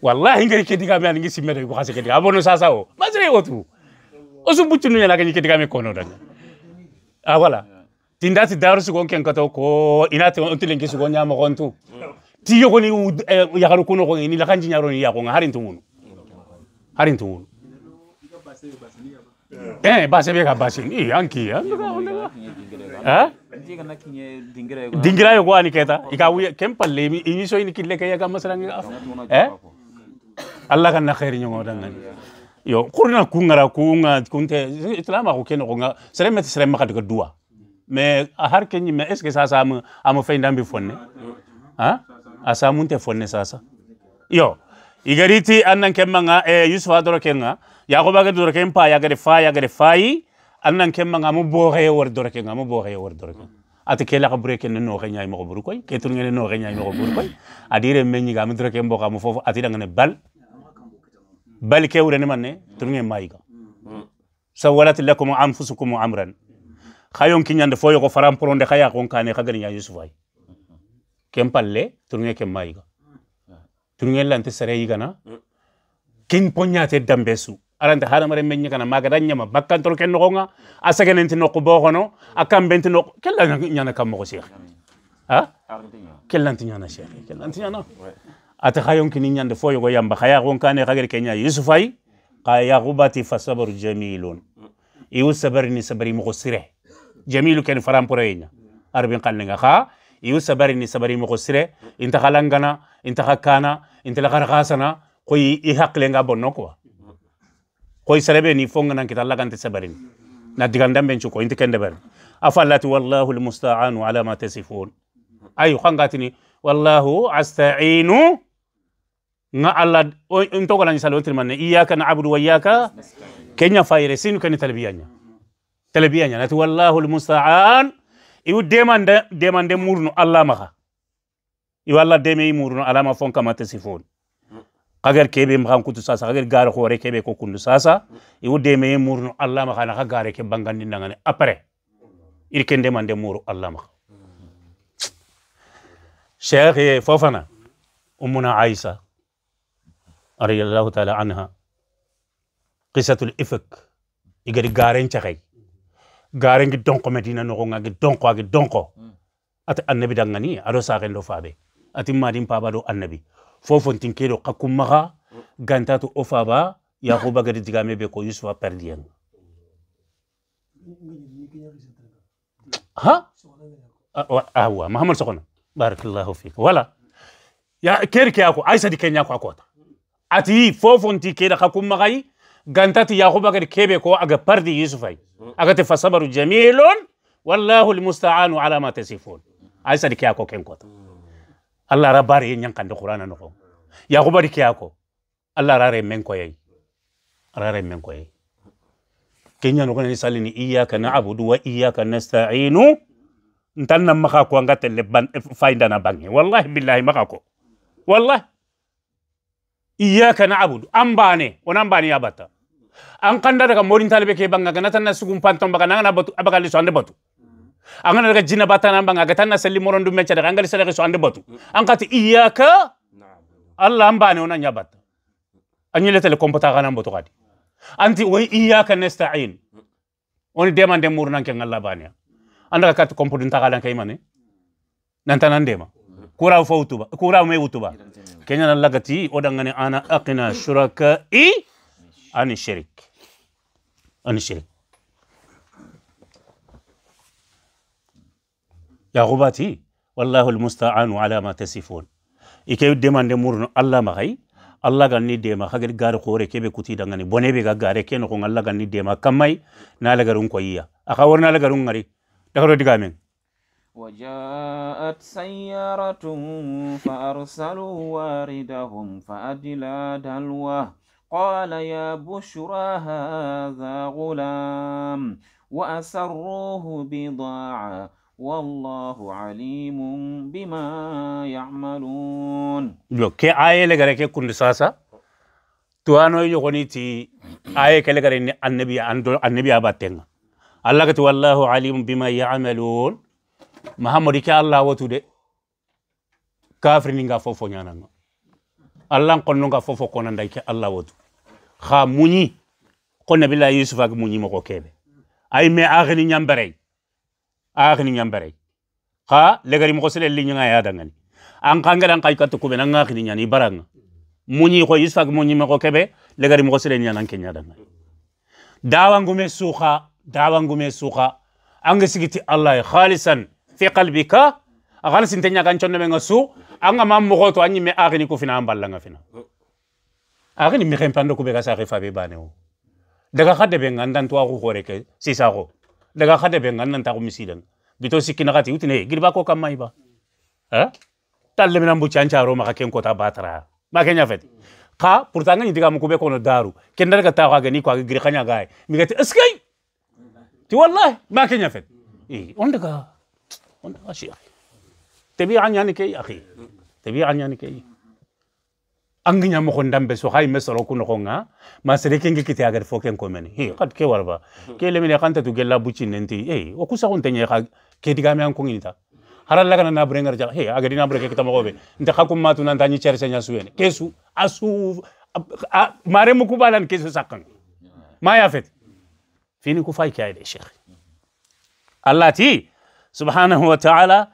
wallahi ngere ke diga me ngi simere go khase ke diga bono sasa o masire go tu o su butu nyala ke ke diga me kono da ah wala tinda ti daru su gonken ka to ko ina te on tilen ke su go nyama go ntu ti yo go ni ya garu kuno go ni la kanji nyaro ni ya go harin tungunu harin tungunu Eh base be ka base ni anki ya dingira yo kwani keta ikawi kempalle mi iniso ini kille kaya kama sarangi af eh Allah kan nakhairi nyongo dangan yo kurna kungara kunga kunte islama ko keno kunga sere met sere makati ko dua mais a har kenyi mais est ce que ça ça am am fay ndambi fonne ha a sa munte fonne sasa yo igariti annan kemanga e yusuf adoro kenga yaquba gadi dorken pa ya gadi fa ya gadi fayi annan ken manga mu boxe war dorken ngamu boxe war dorken ati ke la xabure ken no xe ñay mo xoburu koy ke tur ngene no xe ñay mo xoburu koy adire meñi ga mu dorken bo xamu fofu ati da ngene bal bal ke wure ne manne tur ngene mayiga sawalat lakum anfusukum amran xayon kiñande fo yogo faram poronde xaya kon kane xa gani ya yusuf ay ken palle tur ngene ken mayiga tur ngene lante sere yigana kin poñate dambe su aranta hadamaren men ñagana magada ñama bakkantol ken noxonga a sagenenti noqu bo a kambenti noqu kella ñana kam moxo cheikh a kellanti ñana cheikh kellanti ñana ata xayonkini ñande fo yogo yamba xa yaxon kane xager ke ña yusufay xa yaxubati fa sabaru jamilun iwu sabarini sabari moxo sire jamilu ken faramporeyeña arbin xannenga xa iwu sabarini sabari moxo sire intaxa langana intaxa kana intela xar xasana koy i xaqlenga bonno quoi koy serebe ni fonga nan kita Allah te sabarin na digandam ben ko inta kende bar afallat wallahu almusta'an ala ma tasifun ay khangatini wallahu astainu nga alla on to kala salon tilmanne iyyaka na'budu wa iyyaka kenya fayre sinu kan talbiyanya talbiyanya nati wallahu almusta'an iu demande demande murnu alla maha iwalla deme murnu ma fonka ma tasifun kagar kebe makan kutu sasa kagar gare khore kebe ko kundu sasa iwu me murnu allah ma khana gare ke bangandi nangane apare irkende mande muru allah maka sheikh fofana umuna aisha radiyallahu ta'ala anha qisatul ifk igari garen chakai garen gi donko medina no nga gi donko gi donko ati annabi dangani ado sa ken do fabe ati madin paba do annabi fofontin kedo xa kummaxa gantato o faba yaxu bagadi digame be ko yusufa perdiyanga ها هو محمد سخنا بارك الله فيك ولا يا كيرك ياكو عايسة دي كينيا كو ati fofonti keda kakum magai gantati yaquba gar kebe ko aga pardi yusufai aga te fasabaru jamilun wallahu almusta'anu ala ma tasifun aisa dikia ko ken kota allah ra bari yen ñankande qur'ana noxo Ya ke bari kiyako. allah ra re men koyey ra re men koyey ke ñanogonani salini iyaka iya wa iyaka nastainu ntan nam maxa ko ban telle eh, fayindana bangi. wallahi billahi maka ko wallahi iyaka naabudu abudu bane wonan bane ya batta an kanda daga talbe ke banga ganatan na sugun panton baga nangana batu li so ande batu angana daga jina batana banga ga tanna selli mecha daga ngali sadaka so ande batu angkati iyyaka allah ambane ona nyabat anyile tele kompota kana mboto kadi anti wa iyyaka nasta'in oni demande murnan ke ngalla bane anda kat kompodun takala kay mane nantanan dema kura fawtuba kura me wutuba kenya nan lagati ana aqina shuraka i an shirik an shirik yagubati wallahu almusta'anu ala ma tasifun ikeyu demande murno allah maxay allah ganni dema xagedi gari xoore kebe kutidangani bonebe ga gare ke noxon allah ganni dema kammay na lagarun koyiya axa warna lagarun ngari dagaro digamen وجاءت سيارة فأرسلوا واردهم فأدلى دلوه قال يا بشرى هذا غلام وأسروه بضاعة والله عليم بما يعملون لو كي آية لغري كي كل ساسا توانو يغني تي آية كي لغري النبي النبي أباتنا الله كتو والله عليم بما يعملون محمد كي الله وتودي كافر نيغا فوفو نيانا الله نقول نغا فوفو كونا دايك الله وتو خا موني قلنا بالله يوسف اك موني مكو كيبه اي مي اغني نيامبري akhini nyambare ha legari mo sele li nyanga ya dangani an kanga dan kai katu kuben an akhini nyani baranga munyi ko yusfak munyi mako kebe legari mo sele nyana anke nyada dangani dawangu me suha dawangu me suha anga sigiti allah khalisan fi qalbika agal sinte nyaga chonno menga su anga mam mo to anyi me kufina ambal fina amballa nga fina akhini mi khempando kubega sa khifa be bane o daga khadde be ngandan to ko ke sisa ko daga khade be ngan nan ta ko misidan bito sikina khati utine girba ko kam maiba ha talle minan bu chancha ro maka ken batra ma kenya fet ka purtangan ngani diga mu kube daru ken daga ta ga ni ko ga gir khanya gaay mi gati eskay ti wallahi ma kenya fet eh on daga on daga akhi tabi'an yani kay akhi tabi'an yani anginya mo kondam beso hai hay mesoro kuno konga ma sere kiti agar foken komeni komen he kat ke warba hmm. ke le kanta tu gela buchi nenti ei okusa kusa kon tenye kha ke diga me an kongita haral laga na brengar jaka hei agar ina breke kita kobe nta kakum matu nan tanyi cerse nya kesu asu mare mo kubalan kesu sakang ma fet fini ku fay kay de shekh allah ti subhanahu wa ta'ala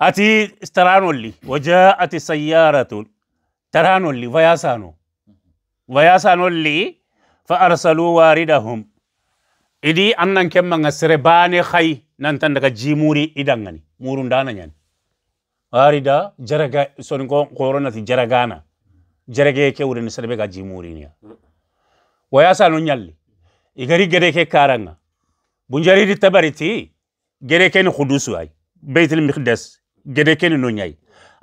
ati staranolli وجاءت السيارة taranolli vayasano vayasanolli fa arsalu waridahum idi annan kemmanga sere bane khay nantan daga jimuri idangani murundana ñani warida jaraga soni ko qoronati jaragana jarage kewreni sere ɓe ga jimuriniya wayasano ñalli igari gede ke karanga bunjaridi tabariti gede ni hudusu ay beytil mikdes gede keni no ñayi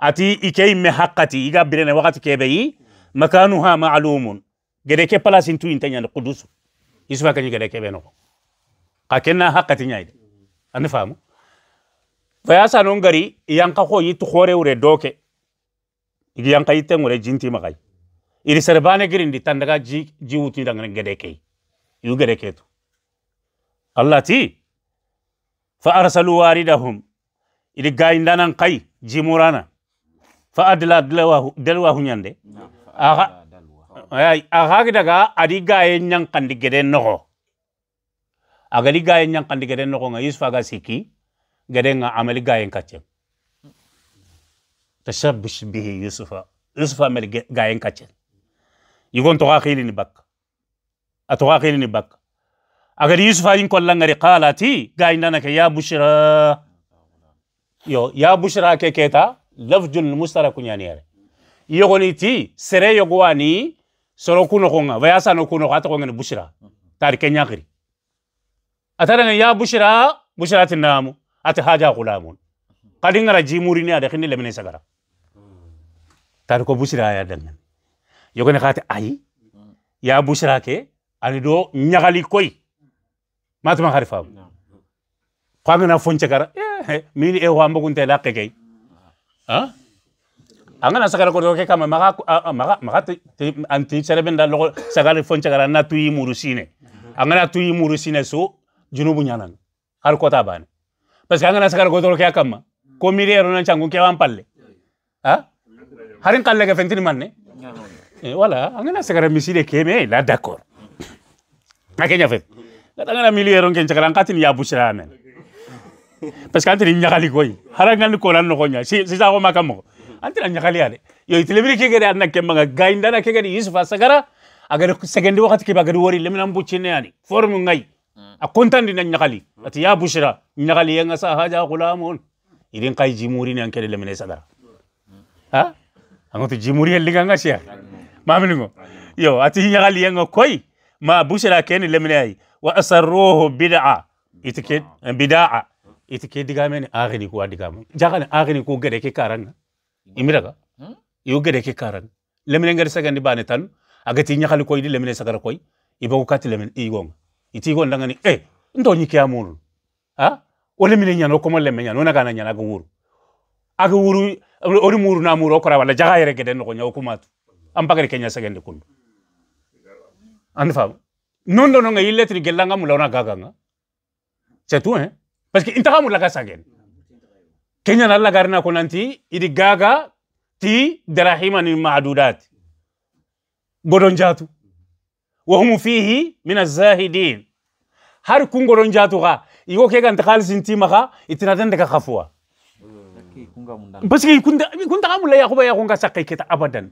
ati ikei me haqqati iga birene wakati kebeyi makanuha ma'lumun gede ke palasin tu intanya qudusu isufa kanyi gede kebe no ka kenna nyaide an famu fayasa non yanka ko yitu khore ure doke igi yanka yitte ngure jinti makai iri serbane girindi tandaga ji ji wuti dangane gede yu gede ketu allah ti fa arsalu waridahum iri gaindanan kai jimurana fa adla dalwahu dalwahu nyande aha aha daga adi gaye nyang kandi gede nogo agadi gaye nyang kandi gede noho nga yusfa ga siki gede nga amali gaye kace tashabbish bihi yusufa yusufa amali gaye kace yugon to khili ni bak ato khili ni bak agadi yusufa yin kollan ngari qalati gaye nana ke ya bushra yo ya bushra ke keta lafjul mustaraku ñaniyare yogoni ti sere yogowani soro kunoxonga vayasano kunoxo a toxongene busira tari ke ñaxiri ataranga ya busira busira ti naamu ati haja xulamun xadi ngara jimurini ade xini lemine sagara tari ko busira ya dangan yogoni xaati ayi ya busira ke ani do ñaxali koy matuma xari faamu xangana foncagara mini e xo a mbogunte laqe key ah angana ah, sagara kodo ke kama maka, maka, maga anti sereben benda logo sagara fon sagara na tuyi murusine angana tuyi murusine so junubu nyanan har kota bani parce angana sagara kodo ke kama komire mire nan changu ke wan palle ah harin kalle ke fentini manne eh wala angana sagara miside keme la d'accord nakenya fe angana miliero ngen sagara katin ya bushra amen parce qu'ante ni nyagali koy harangan ko lan ko nya si sa ko makamo ante na nyagali ade yo itlebiri ke gere anna kemma ga gainda na ke yusuf asagara agar segendi wakati ke bagari wori lemna mbuchine yani formu ngai mm. a kontandi na nyagali mm. ati ya bushra nyagali yanga sa haja gulamun idin kai jimuri ne anke lemne sadara mm. ha angoto jimuri helinga ngashia mamilingo yo ati nyagali yanga koy ma bushra ken lemne ai wa asarruhu bid'a itike ah. bid'a iti ke digameni agini kuwa digamu jagani imiraga iyo gede ke lemine ngari sagandi bane tanu agati nyakali koy lemine sagara koy iba kati lemine igonga iti igon eh ndo nyike amuru ha ole mine nyano komo lemme nyano na kana nyana gawuru aga ori muru na muru okora wala jaga yere gede no konya okumatu ampagere kenya sagandi kundu anfa nondo no ngai gelanga mulona gaganga c'est tout parce que intaxa mulaga sagen kenyana alla garina konanti idi e gaga ti ni madudat godon jatu wahum fihi min azahidin har kun godon jatu xa igo e ke sinti maka, e itinaten daga xafuwa parce que kuntaxa mula ya yaxunga saqe keta abadan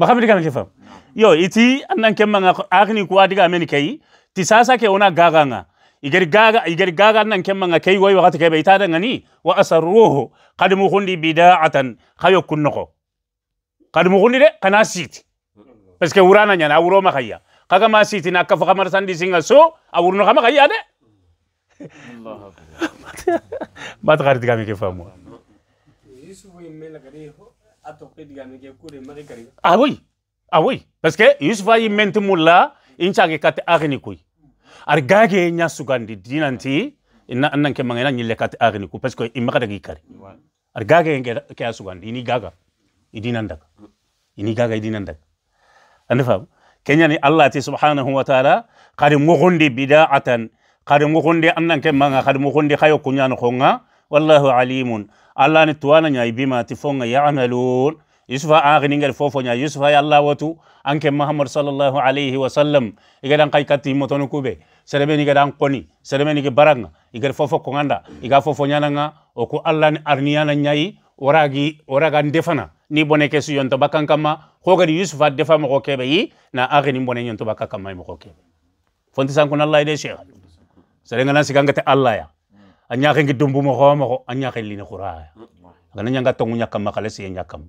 Maka digame ke fam yo iti andan kemmanga agni kuadiga adiga meni kay ti sasa ke gaganga Igeri gaga igeri gaga nan kemma nga kai wai wakati kai bai ta dan ani wa asarruhu qad mu bida'atan khayo kunnoko qad mu de kana sit parce que wurana nyana wuro ma khayya kaga ma sit na kafa kamar sandi singa so a wurno kama kaya de Allah mat khari digami ke famu ah oui ah oui parce que yusuf mula, mentimulla incha ke kat agni kui. argaa keenya sugandi diinanti inna annan ke mangena nyille kat agni ku parce que imma kada gikari argaa keenya ke asugandi ini gaga idinan daga ini gaga idinan daga anda faham kenya ni allah ti subhanahu wa taala qad mughundi bida'atan qad mughundi annan ke manga qad mughundi khayo kunyano khonga wallahu alimun allah ni tuwana nyai bima tifonga ya'malun ya يوسف آخر نيجر فوفو نيا يوسف يا الله وتو أنك محمد صلى الله عليه وسلم إذا أنك كتيم متنو كوبي serebe ni gadan koni serebe ni baranga igar fofo konganda iga fofo nyananga oku allah ni arniyana nyai oragi oraga defana ni bone ke su yonto bakan kama gadi yusufa defa mo kebe yi na agi ni bone yonto bakaka kama mo kebe fonti san na allah de sheikh serenga nan siganga te allah ya anya ngi dumbu mo homo anya ke lini qura ya. gana nyanga tongu nyakam makale si nyakam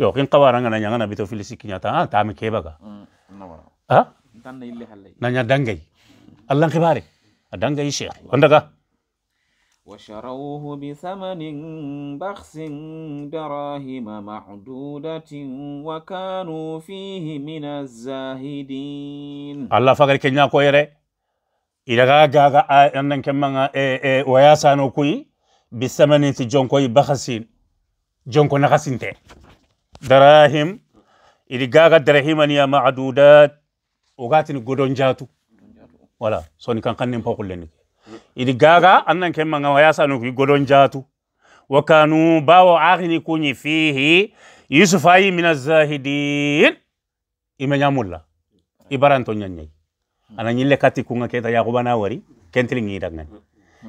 yo kin qawara nga nyanga na bito filisi kinyata ah ta mi kebaga mm, ah nanya dangay الله كباري أدان جاي شيخ عندك وشروه بثمن بخس دراهم معدودة وكانوا فيه من الزاهدين الله فقر كنيا كويرة إذا غا غا أنن كمان إيه إيه وياسانو كوي بثمن سجون كوي بخسين جون كو نخسين تي دراهم إذا غا غا دراهم يا معدودات وغاتن قدون جاتو wala soni kan kan nin pokul lenni idi gaga annan ken manga waya sanu ki godon jatu wa kanu bawo aghni kunyi fihi yusuf ayi min azahidin imenya mulla ibaranto nyanye ananyi lekati kunga keta ya kubana wari kentling ni dangan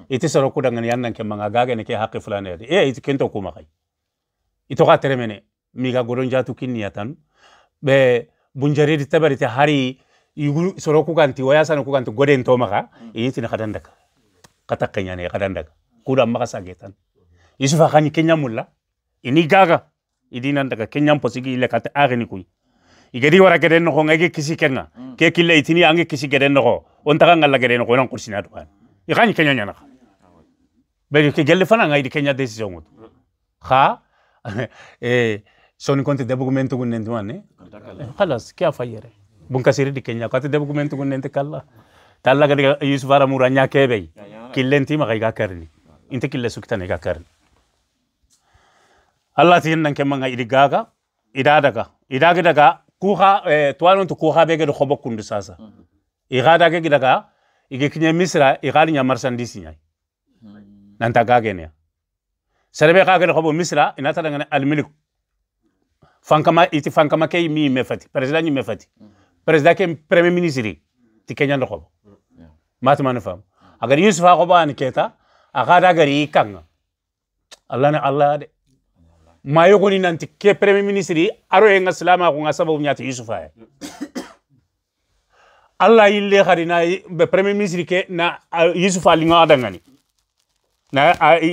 iti soro ku dangan yannan ken manga gaga ne ke haqi fulane e eh, iti kento kuma kai ito ka mi ga godon jatu kinni yatan be bunjari di tabari te hari igu soro kuganti waya sana kuganti goden to maka ini tin kadandaka kata kenya ne kadandaka kuda maka sagetan isu fa kani kenya mulla ini gaga idina ndaka kenya posigi ile kata agni kuy igedi wara geden no ngage kisi kenga mm. ke kille itini ange kisi geden no on taka ngalla geden ko non kursina do kan ikani kenya nyana be ke gelle fana ngai di kenya decision ngutu ha eh soni konti debu kumento kunnentuane khalas kya fayere bunkasiri dikkenya kati debu kumentu kunnente kalla talla gadi yusuf ara muranya kebei killenti makai gakarni inte kille suktane gakarni allah tin nan kemanga idigaga idadaga idage daga kuha eh, tuwanon tu kuha bege do khobo kundu sasa hmm. igada ge daga ige kinye misra igali nya marsandisi nyai hmm. nanta gage ne serbe kage do khobo misra inata daga al fankama iti fankama kay mi mefati president ni mefati mm -hmm. Presida ke premier ministeri ti kenya ndo kobo. Mati mani fam. Agar yusu fa kobo ani keta. Aga da gari ikanga. Allah na Allah de. Ma yo goni nanti ke premier ministeri aro enga selama aku ngasa bo nyati yusu ye. Ya. Allah yille kari na be premier ministeri ke na yusu fa lingo adanga Na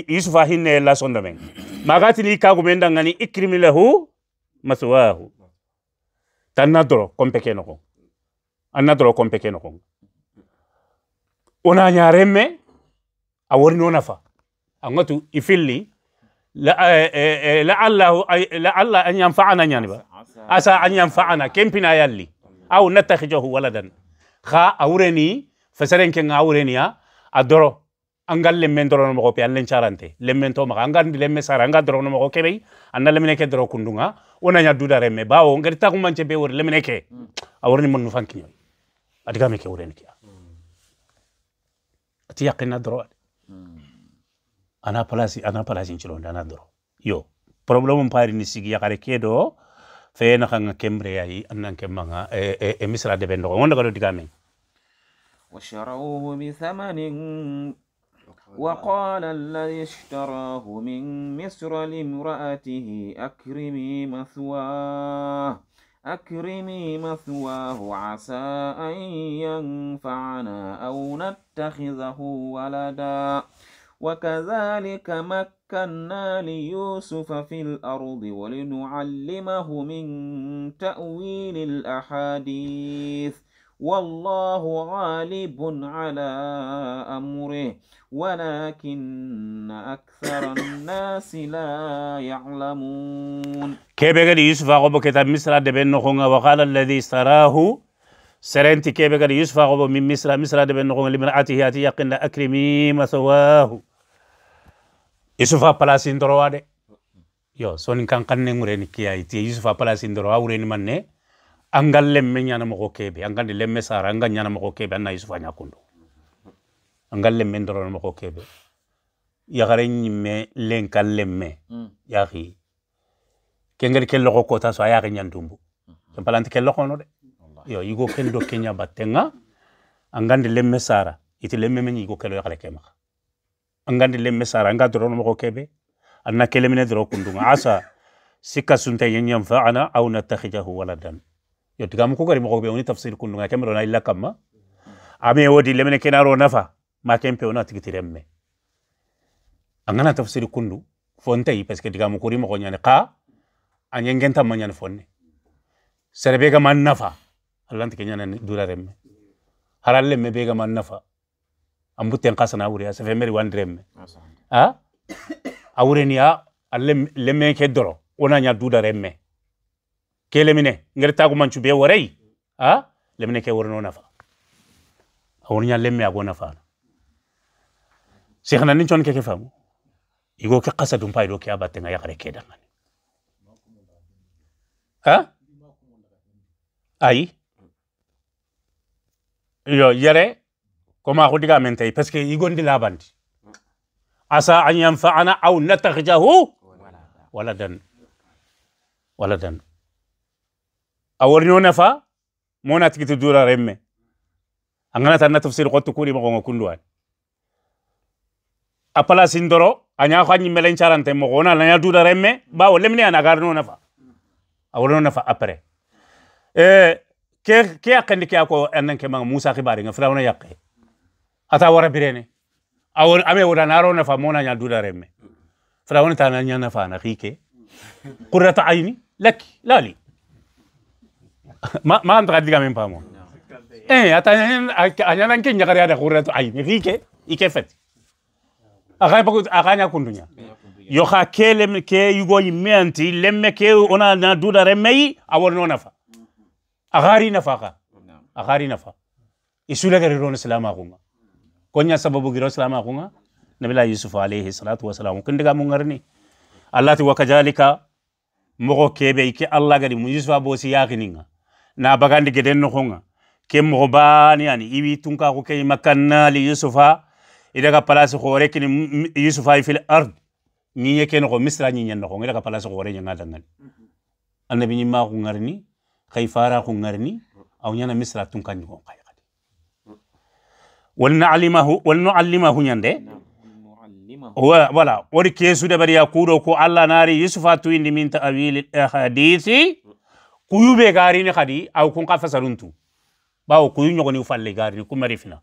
yusu fa hinne la sondameng. Ma gati ni ikago tanna doro kompe ke no anna doro kompe ke no ona nyaremme a worino nafa angatu ifilli لعله لعل ان ينفعنا يعني عسى ان ينفعنا كم بنا يلي او نتخذه ولدا خا اورني فسرن كن اورنيا ادرو angal lemmen doro no ko pe an len charante lemmen to ma angal lemmen sar angal doro no ko kebe an lemmen ke doro kundunga wona nya duda reme bawo ngari ta kuma nche be lemene ke mm. awor ni mon nufan kinyo adiga me ke woren kiya mm. ati yaqina dro mm. ana palasi ana palasi nchilo ndana dro yo problem pari ni sigi yakare kedo feyena xanga kembre yayi annan kemmanga e, e, e misra de ben dogo wonda galo diga men وشروه بثمن وقال الذي اشتراه من مصر لامرأته أكرمي مثواه أكرمي مثواه عسى أن ينفعنا أو نتخذه ولدا وكذلك مكنا ليوسف في الأرض ولنعلمه من تأويل الأحاديث والله غالب على أمره ولكن أكثر الناس لا يعلمون كيف يوسف أغبو كتاب مصر دبن نخونا وقال الذي اشتراه سرنتي كيف يوسف أغبو من مصر مصر دبن نخونا لمرأته ياتي يقن أكرمي مثواه يوسف أبلاسين دروا دي يو سوني كان قنن مريني كي يوسف أبلاسين دروا وريني مني an ga lemme ñanamoxo keɓe an gandi lemme sara an ñanamoxo keɓe an yusufa ñakundu an lemme ndoronomoxo keɓe yaxare ñimme lenka lemme hmm. yaxi kengedi ke loxo kota so a yaxi ñantumbu hmm. ken ke loxono de yo yigo ken do keña battenga an gandi lemme sara iti lemme men yigo kelo yaxale ke maxa an gandi lemme sara an ga doronomoxo keɓe an na doro kundunga asa sikka sunte ye ñanfaana aw nattaxijahu waladan yottigamu ku gari mogoɓe oni tafsir kunnuga kemerona illa kamma ame wodi lemene kenaro nafa ma kempe ona tigitirenme angana tafsir kundu fontayi parce que digamu kuri mogo ñani ka a ñengentanma ñani fonne sere be gama nafa allanti ke ñanani durarenme harallemme be gama nafa an butten kasana wuri a sefe meri wandirenme a a ah? wureniya a lemme ke doro ona ña dudarenme ke mine ngere tagu manchu be worei a le mine ke worno nafa awon nya lemme ago nafa shekhna nin chon ke ke famu igo ke qasa dum paido ke abate nga yakare ke da ngani ha ai yo yare koma ko diga men tay parce que igo ndi labandi asa an yanfa'ana aw natakhajahu waladan waladan aworino nafa mona tikitu dura remme angana tanna tafsir qottu kuni magongo kunduan apala sindoro anya khanyi melen charante mo gona lanya dura remme ba wolemne ana garno nafa aworino nafa apre eh ke ke akandi ke ako annan ke ma musa khibari nga firawna yaqe ata wara birene awon ame wora naro nafa mona nya dura remme firawna tananya nafa na khike qurrata aini lak lali maantratika même pas moi eh ata anyana nke nyakari ada kurira to ai rike ike fet akanya kundunya yo ha kele ke yugo yimeanti lemme ke ona na duda remei awon no nafa agari nafa ka agari nafa isula e gari ron salama kunga konya sababu giro salama kunga nabila yusuf alayhi salatu wasalam kindiga mungarni allah ti mogo kebe ike allah gari mu yusuf abosi yakininga na bagandi gede no khonga ke mo yani ibi tunka ko ke makanna li yusufa ida idaga palasi khore kini yusufa fi al ard ni yake no misra ni nyen no khonga ida idaga palasi khore nyanga dangan annabi ni ma ko ngarni khayfara ko ngarni aw nyana misra tunka ni ko kay kadi wal na'limahu wal nu'allimahu nyande هو ولا وركيسو دبر يقولوا كو الله ناري يوسف اندي من تأويل الأحاديث kuyu be garini khadi aw kun ka fasaruntu bawo kuyu nyogoni falle legari, kumari fina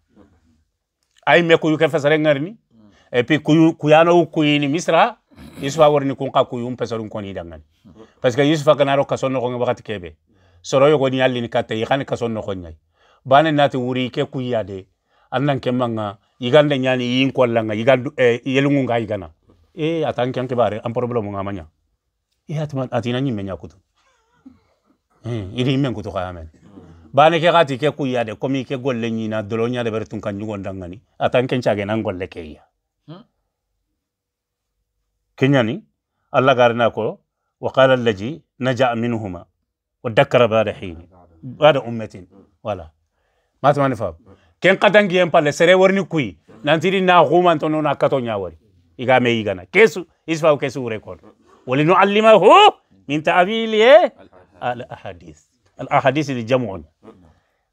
ay me kuyu ke fasare ngarni mm. et kuyu kuyano kuyini misra yusufa warni kun ka kuyu pesarun koni dangan parce que yusufa kanaro kason no ngi wakati kebe soro yogo ni yallini katta yi khani kason no khonyai bane nati wuri ke kuya de annan ke manga igande nyani yin kollanga igandu e eh, yelungu ngai gana e eh, atanke anke bare am problème ngamanya e eh, atina Hmm, idi men kuto kaya men bane ke gati ke kuya de komi ke golle nyina dolonya de bertun kan nyugo ndangani atan ken chage nan golle ke ya hmm? kenyani allah garna ko wa qala allazi naja minhuma wa dakara bada hin bada ummatin wala matmani fa ken katangi en pale sere worni kui nantiri na human to na kato nyawari iga me igana kesu isfa kesu rekord walinuallimahu min ta'wili eh? al ahadith al ahadith di jam'un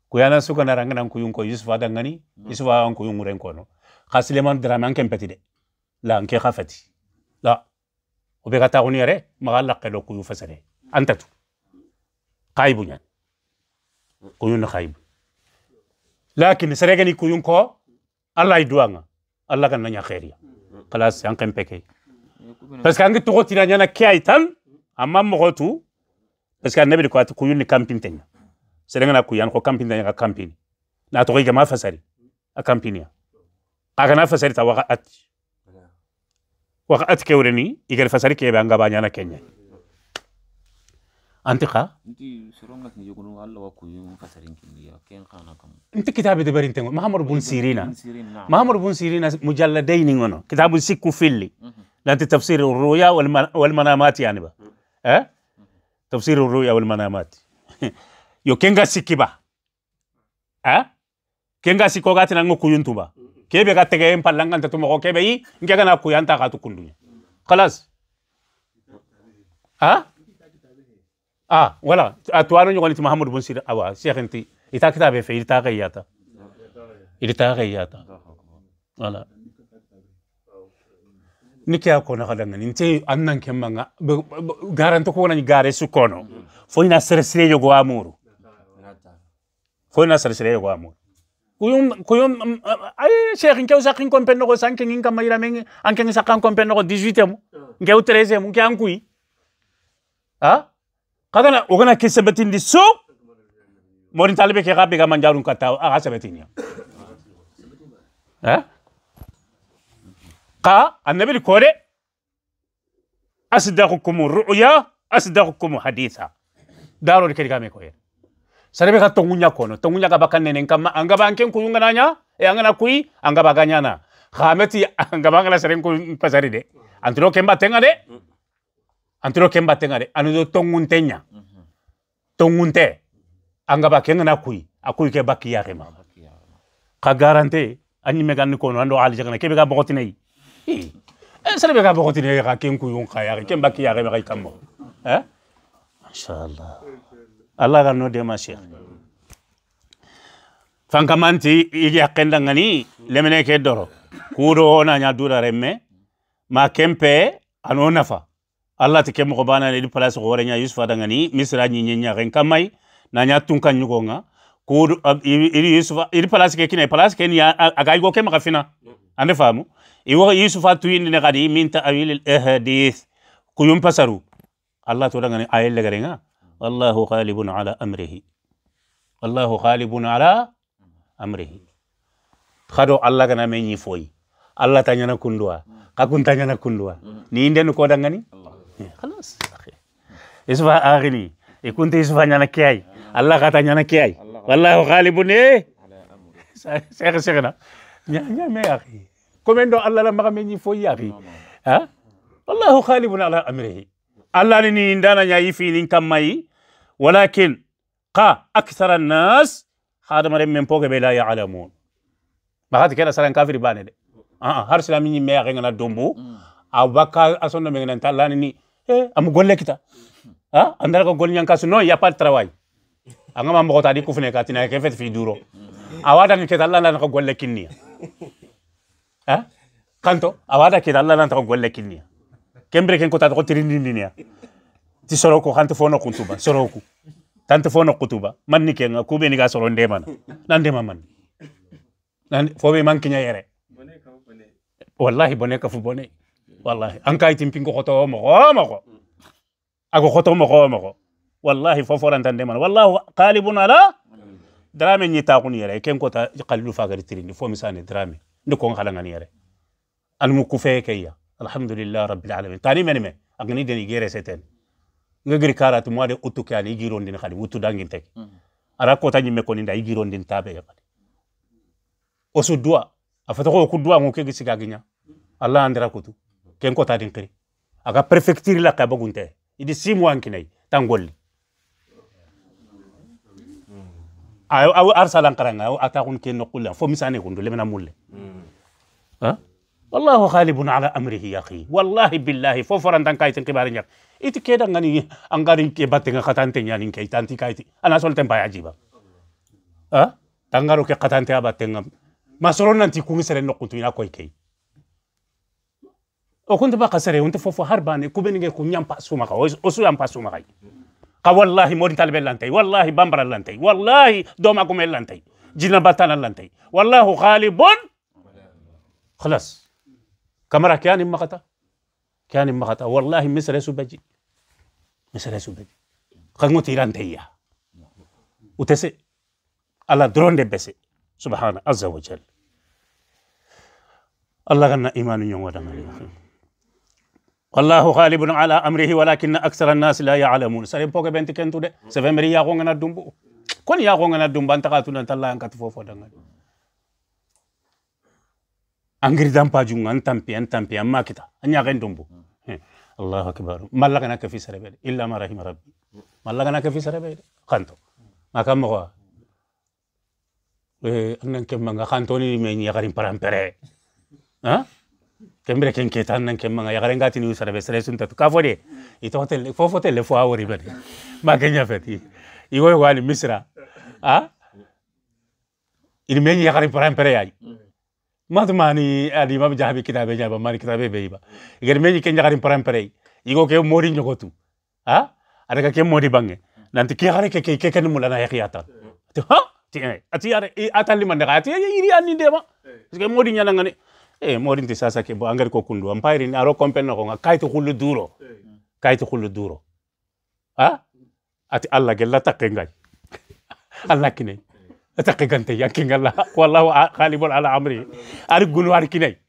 kuyana suka na rangana kuyun ko yusuf ada ngani yusuf ada kuyun muren kono khasileman drama anken petide la anke khafati la وبيغا تاغوني ري ما غلق لو كيو فسري انت تو قايب نيان كيون خايب لكن سريغني كيون كو الله يدوانا الله كان نيا خيريا خلاص ان كان بكي بس كان تو تيرانيا كايتان اما مغوتو parce que annabi ko ati kuyun ni camping tenya serenga na kuyan ko camping tenya ka camping na to ga ma fasari a camping ya aga na fasari ta waka ati waka ati ke ureni igal fasari ke banga banya na kenya anti ka ndi serenga ni yugunu alla wa kuyun fasari kin ya ken kana kam nti kitabe de barin tengo mahamud bun sirina mahamud bun sirina mujalladain ngono kitabu sikku filli lanti tafsir الرؤيا والمنامات يعني بقى أه؟ tafsir ruya wal manamat yo kenga sikiba ha eh? kenga siko gati nango kuyuntuba kebe ga tege empalanga nta tumo kebe yi ngega na kuyanta ga tukundunya khalas ha ah? ah wala atuano nyogoni mahamud bun sir awa shekhinti ita kitabe fe ita gayata ita gayata wala ni ke ko na kadanga ni te annan ke manga garanto ko na gare su kono fo ina sersire yo go amuru fo ina sersire yo go amuru kuyum kuyum ay cheikh nkaw sa kin kompen no sanke ngin kam ira meng anke sa kan kompen no 18 mu ngew 13 mu kan kui ha kadana ogana ke sabatin di so morin talbe ke rabbe ga manjarun kata aga sabatin ya ha ka annabi kore asdaqukum ru'ya asdaqukum haditha daro de kediga me koye sarebe ka tongunya kono tongunya ka bakan nenen kama anga banken ku nanya e anga na kui anga baganya na khameti anga bangala seren ku pasari de antro kemba tenga de antro kemba tenga de anu tongun tenya tongun te anga baken na kui akui ke bakia rema ka garante anyi megan kono ando aljaga kebe ga bokotinai Eh, sani bɛ ka bɔgɔti ka e ken kuyun ka yare ken baki yare bɛ ka eh? mashallah allah ka nɔ dema sheikh fankamanti igi akenda ngani lemene ke doro kudo ona nya remme ma kempe ano nafa allah ti kemo bana le place ko nya yusuf adangani misra nyi nyenya ren na nya tunka nga kudo iri e, e, yusuf iri place ke kine place ke ni agaigo ke magafina ande famu iwo yusufa tuyindine kadi min ta'wil al ahadith kuyum pasaru allah to dangani ayel legarenga wallahu ghalibun ala amrihi wallahu ghalibun ala amrihi khado allah gana me ni foyi allah tanyana kundwa kakun na kundua ni indenu ko dangani ya. khalas akhi isfa aghini ikunte isfa nyana kiyai allah kata nyana kiyai wallahu ghalibun eh saya saya kena nya nya me akhi كومندو الله لا مغامي فو ياري نعم، نعم. ها الله خالب على امره الله لني ندانا ياي في لين كم ماي ولكن قا اكثر الناس هذا مريم من بوغ بلا يعلمون ما هذه كده سلام كافر باندي ها آه، آه، هر سلام ني مي غينا دومبو او بكا اسون مي نتا الله لني ايه ام غول لك تا ها آه، اندر كو غول نيان كاسو نو يا با تراواي انا ما مغوتا دي كوفني كاتينا كيفيت في دورو اوا دان كده الله لا نكو غول لك ha eh? kanto awada ke dalla lan ta golle kinni kembre ken ko ta ko tirindi ya ti soro ko fono kuntuba soro ku fono kutuba man ni ken ko ni ga soro nde nan de man nan fo man kinya yere wallahi bone ka fu bone wallahi an kay timpin ko khoto mo mo ko ago khoto mo mo ko wallahi fo ran tan de man wallahu qalibun ala drame ni ta kun yere ken ko ta qallu fa gar tirindi fo misane drame نكون خلنا نيرة المكفية كيا الحمد لله رب العالمين تاني مني ما أغني دني غير ستين نغير كارا تموارد أتو كيان يجيرون دين خالي أتو دانجين تك أراكو تاني مكوني دا يجيرون دين تابع يا خالي أسود دوا أفتحه أكو دوا موكي غي سكاغينيا الله عند راكو تو كم كو تادين كري أكا بريفكتير لا كابو غنتي يدي سيم وانكيني تانغولي aw arsalan karanga aw atakun ken no kulla fo misane kundu lemena mulle ha hmm. wallahu ghalibun ala amrihi ya akhi wallahi billahi fo farantan kayten kibare nyak iti keda ngani angarin ke batenga khatante nyanin ke tanti kayti ana sol tempa ya jiba ha tangaro ke khatante abatenga masoro nanti kungi sere no kuntu ina koy kay o kuntu ba kasere unta fofo harbane kubenige kunyampa sumaka osu yampa sumaka والله مورين morin talbe والله بامبرا bambara والله wallahi doma gume lantay باتانا لانتي والله غالب خلاص كاميرا كان ما كان ما والله مصر يسو بجي مصر يسو بجي قنو تيران تيا وتسي على درون دي بسي سبحانه عز وجل الله غنى ايمان يوم الله والله غالب على امره ولكن اكثر الناس لا يعلمون سري بوك بنت كنتو دي سفي مري يا غونغنا دومبو كون يا غونغنا دومبا انت قاتو نتا لا انكات فوفو دان انغري دام با جون ان تامبي ان تامبي اما كيتا انيا غين دومبو الله اكبر ما لغنا كفي سربي الا ما رحم ربي ما لغنا كفي سربي خانتو ما كان مخوا ايه انن ما خانتوني مي ني غارين بارامبري ها kembere ken ke tan nan kemma ya garen gati ni sarbe sare sun ta ka fode ito hotel fo fo tele fo awori bade ma kenya feti i wo wali misra a il men ya garen param pere yayi ma to mani ali ma jahabi kitabe jaba mani kitabe be iba igar ken ya garen i go ke mori nyogotu a ada ka ke mori bange nanti ke garen ke ke ke ken mulana ya khiyata ha ti ati ari atali liman da ati iri anni de ma ke mori nyana e eh, morinti sasa ke bo angari ko kundu ampayri ni aro kompen no nga kayto duro eh. kayto kullu duro a ati alla la takke ngay alla kinay takke gante yakki ngalla wallahu khalibul ala amri ari gunu ari kine.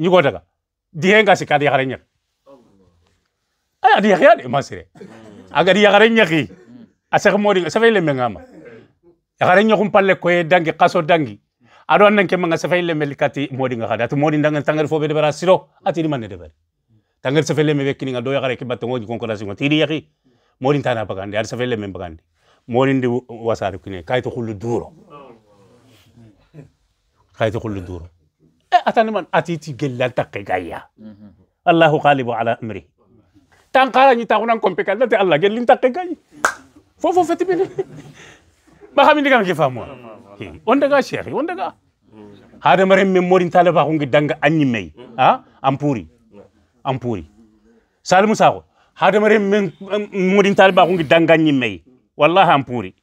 ni go daga dihe nga sikadi yakare nyak ay adi yakyade masire hmm. agari yakare nyaki hmm. asakh mori sa fay le mengama yakare nyakum palle dangi qaso dangi aɗo annan kemma ga sefay lemmel kati moɗi ga hade ati moɗi dagan tangari fo ɓe deɓara siro atini manne deɓari tangari sefe lemme ɓe kiniga do ke batte goji concoration ko tiɗi yaki moɗi tana bagandi aɗa sefe lemme bagandi moɗi ndi wasare kine kayto hullu duuro kayto hullu duuro e atani man atiti gellal takke gayya allahu qalibu ala amri tan karañi taxunan compe allah gellin takke gayi fofo feti ɓene ما خامي ديغام كي فامو اون دغا شيخ اون هذا مريم من مورين هونج دانع اني مي ها امبوري امبوري سالم ساو هذا مريم من مورين هونج دانع اني مي والله امبوري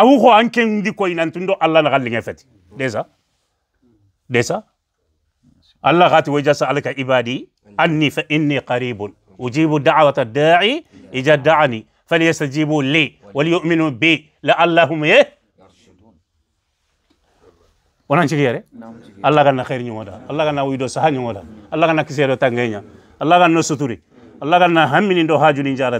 awu هو anke ndi كوي نانتندو الله na galinga fati ديسا desa allah gati wajasa alaka ibadi anni fa inni qaribun ujibu da'wata da'i falyastajibu li waliyuminu bi laallahum ye wonan cigiyere allah ganna heyre da allah ganna wuydo saha da allah ganna kiseeɗo tangeña allah ganno suturi allah ganna hammini ɗo haajuni jarati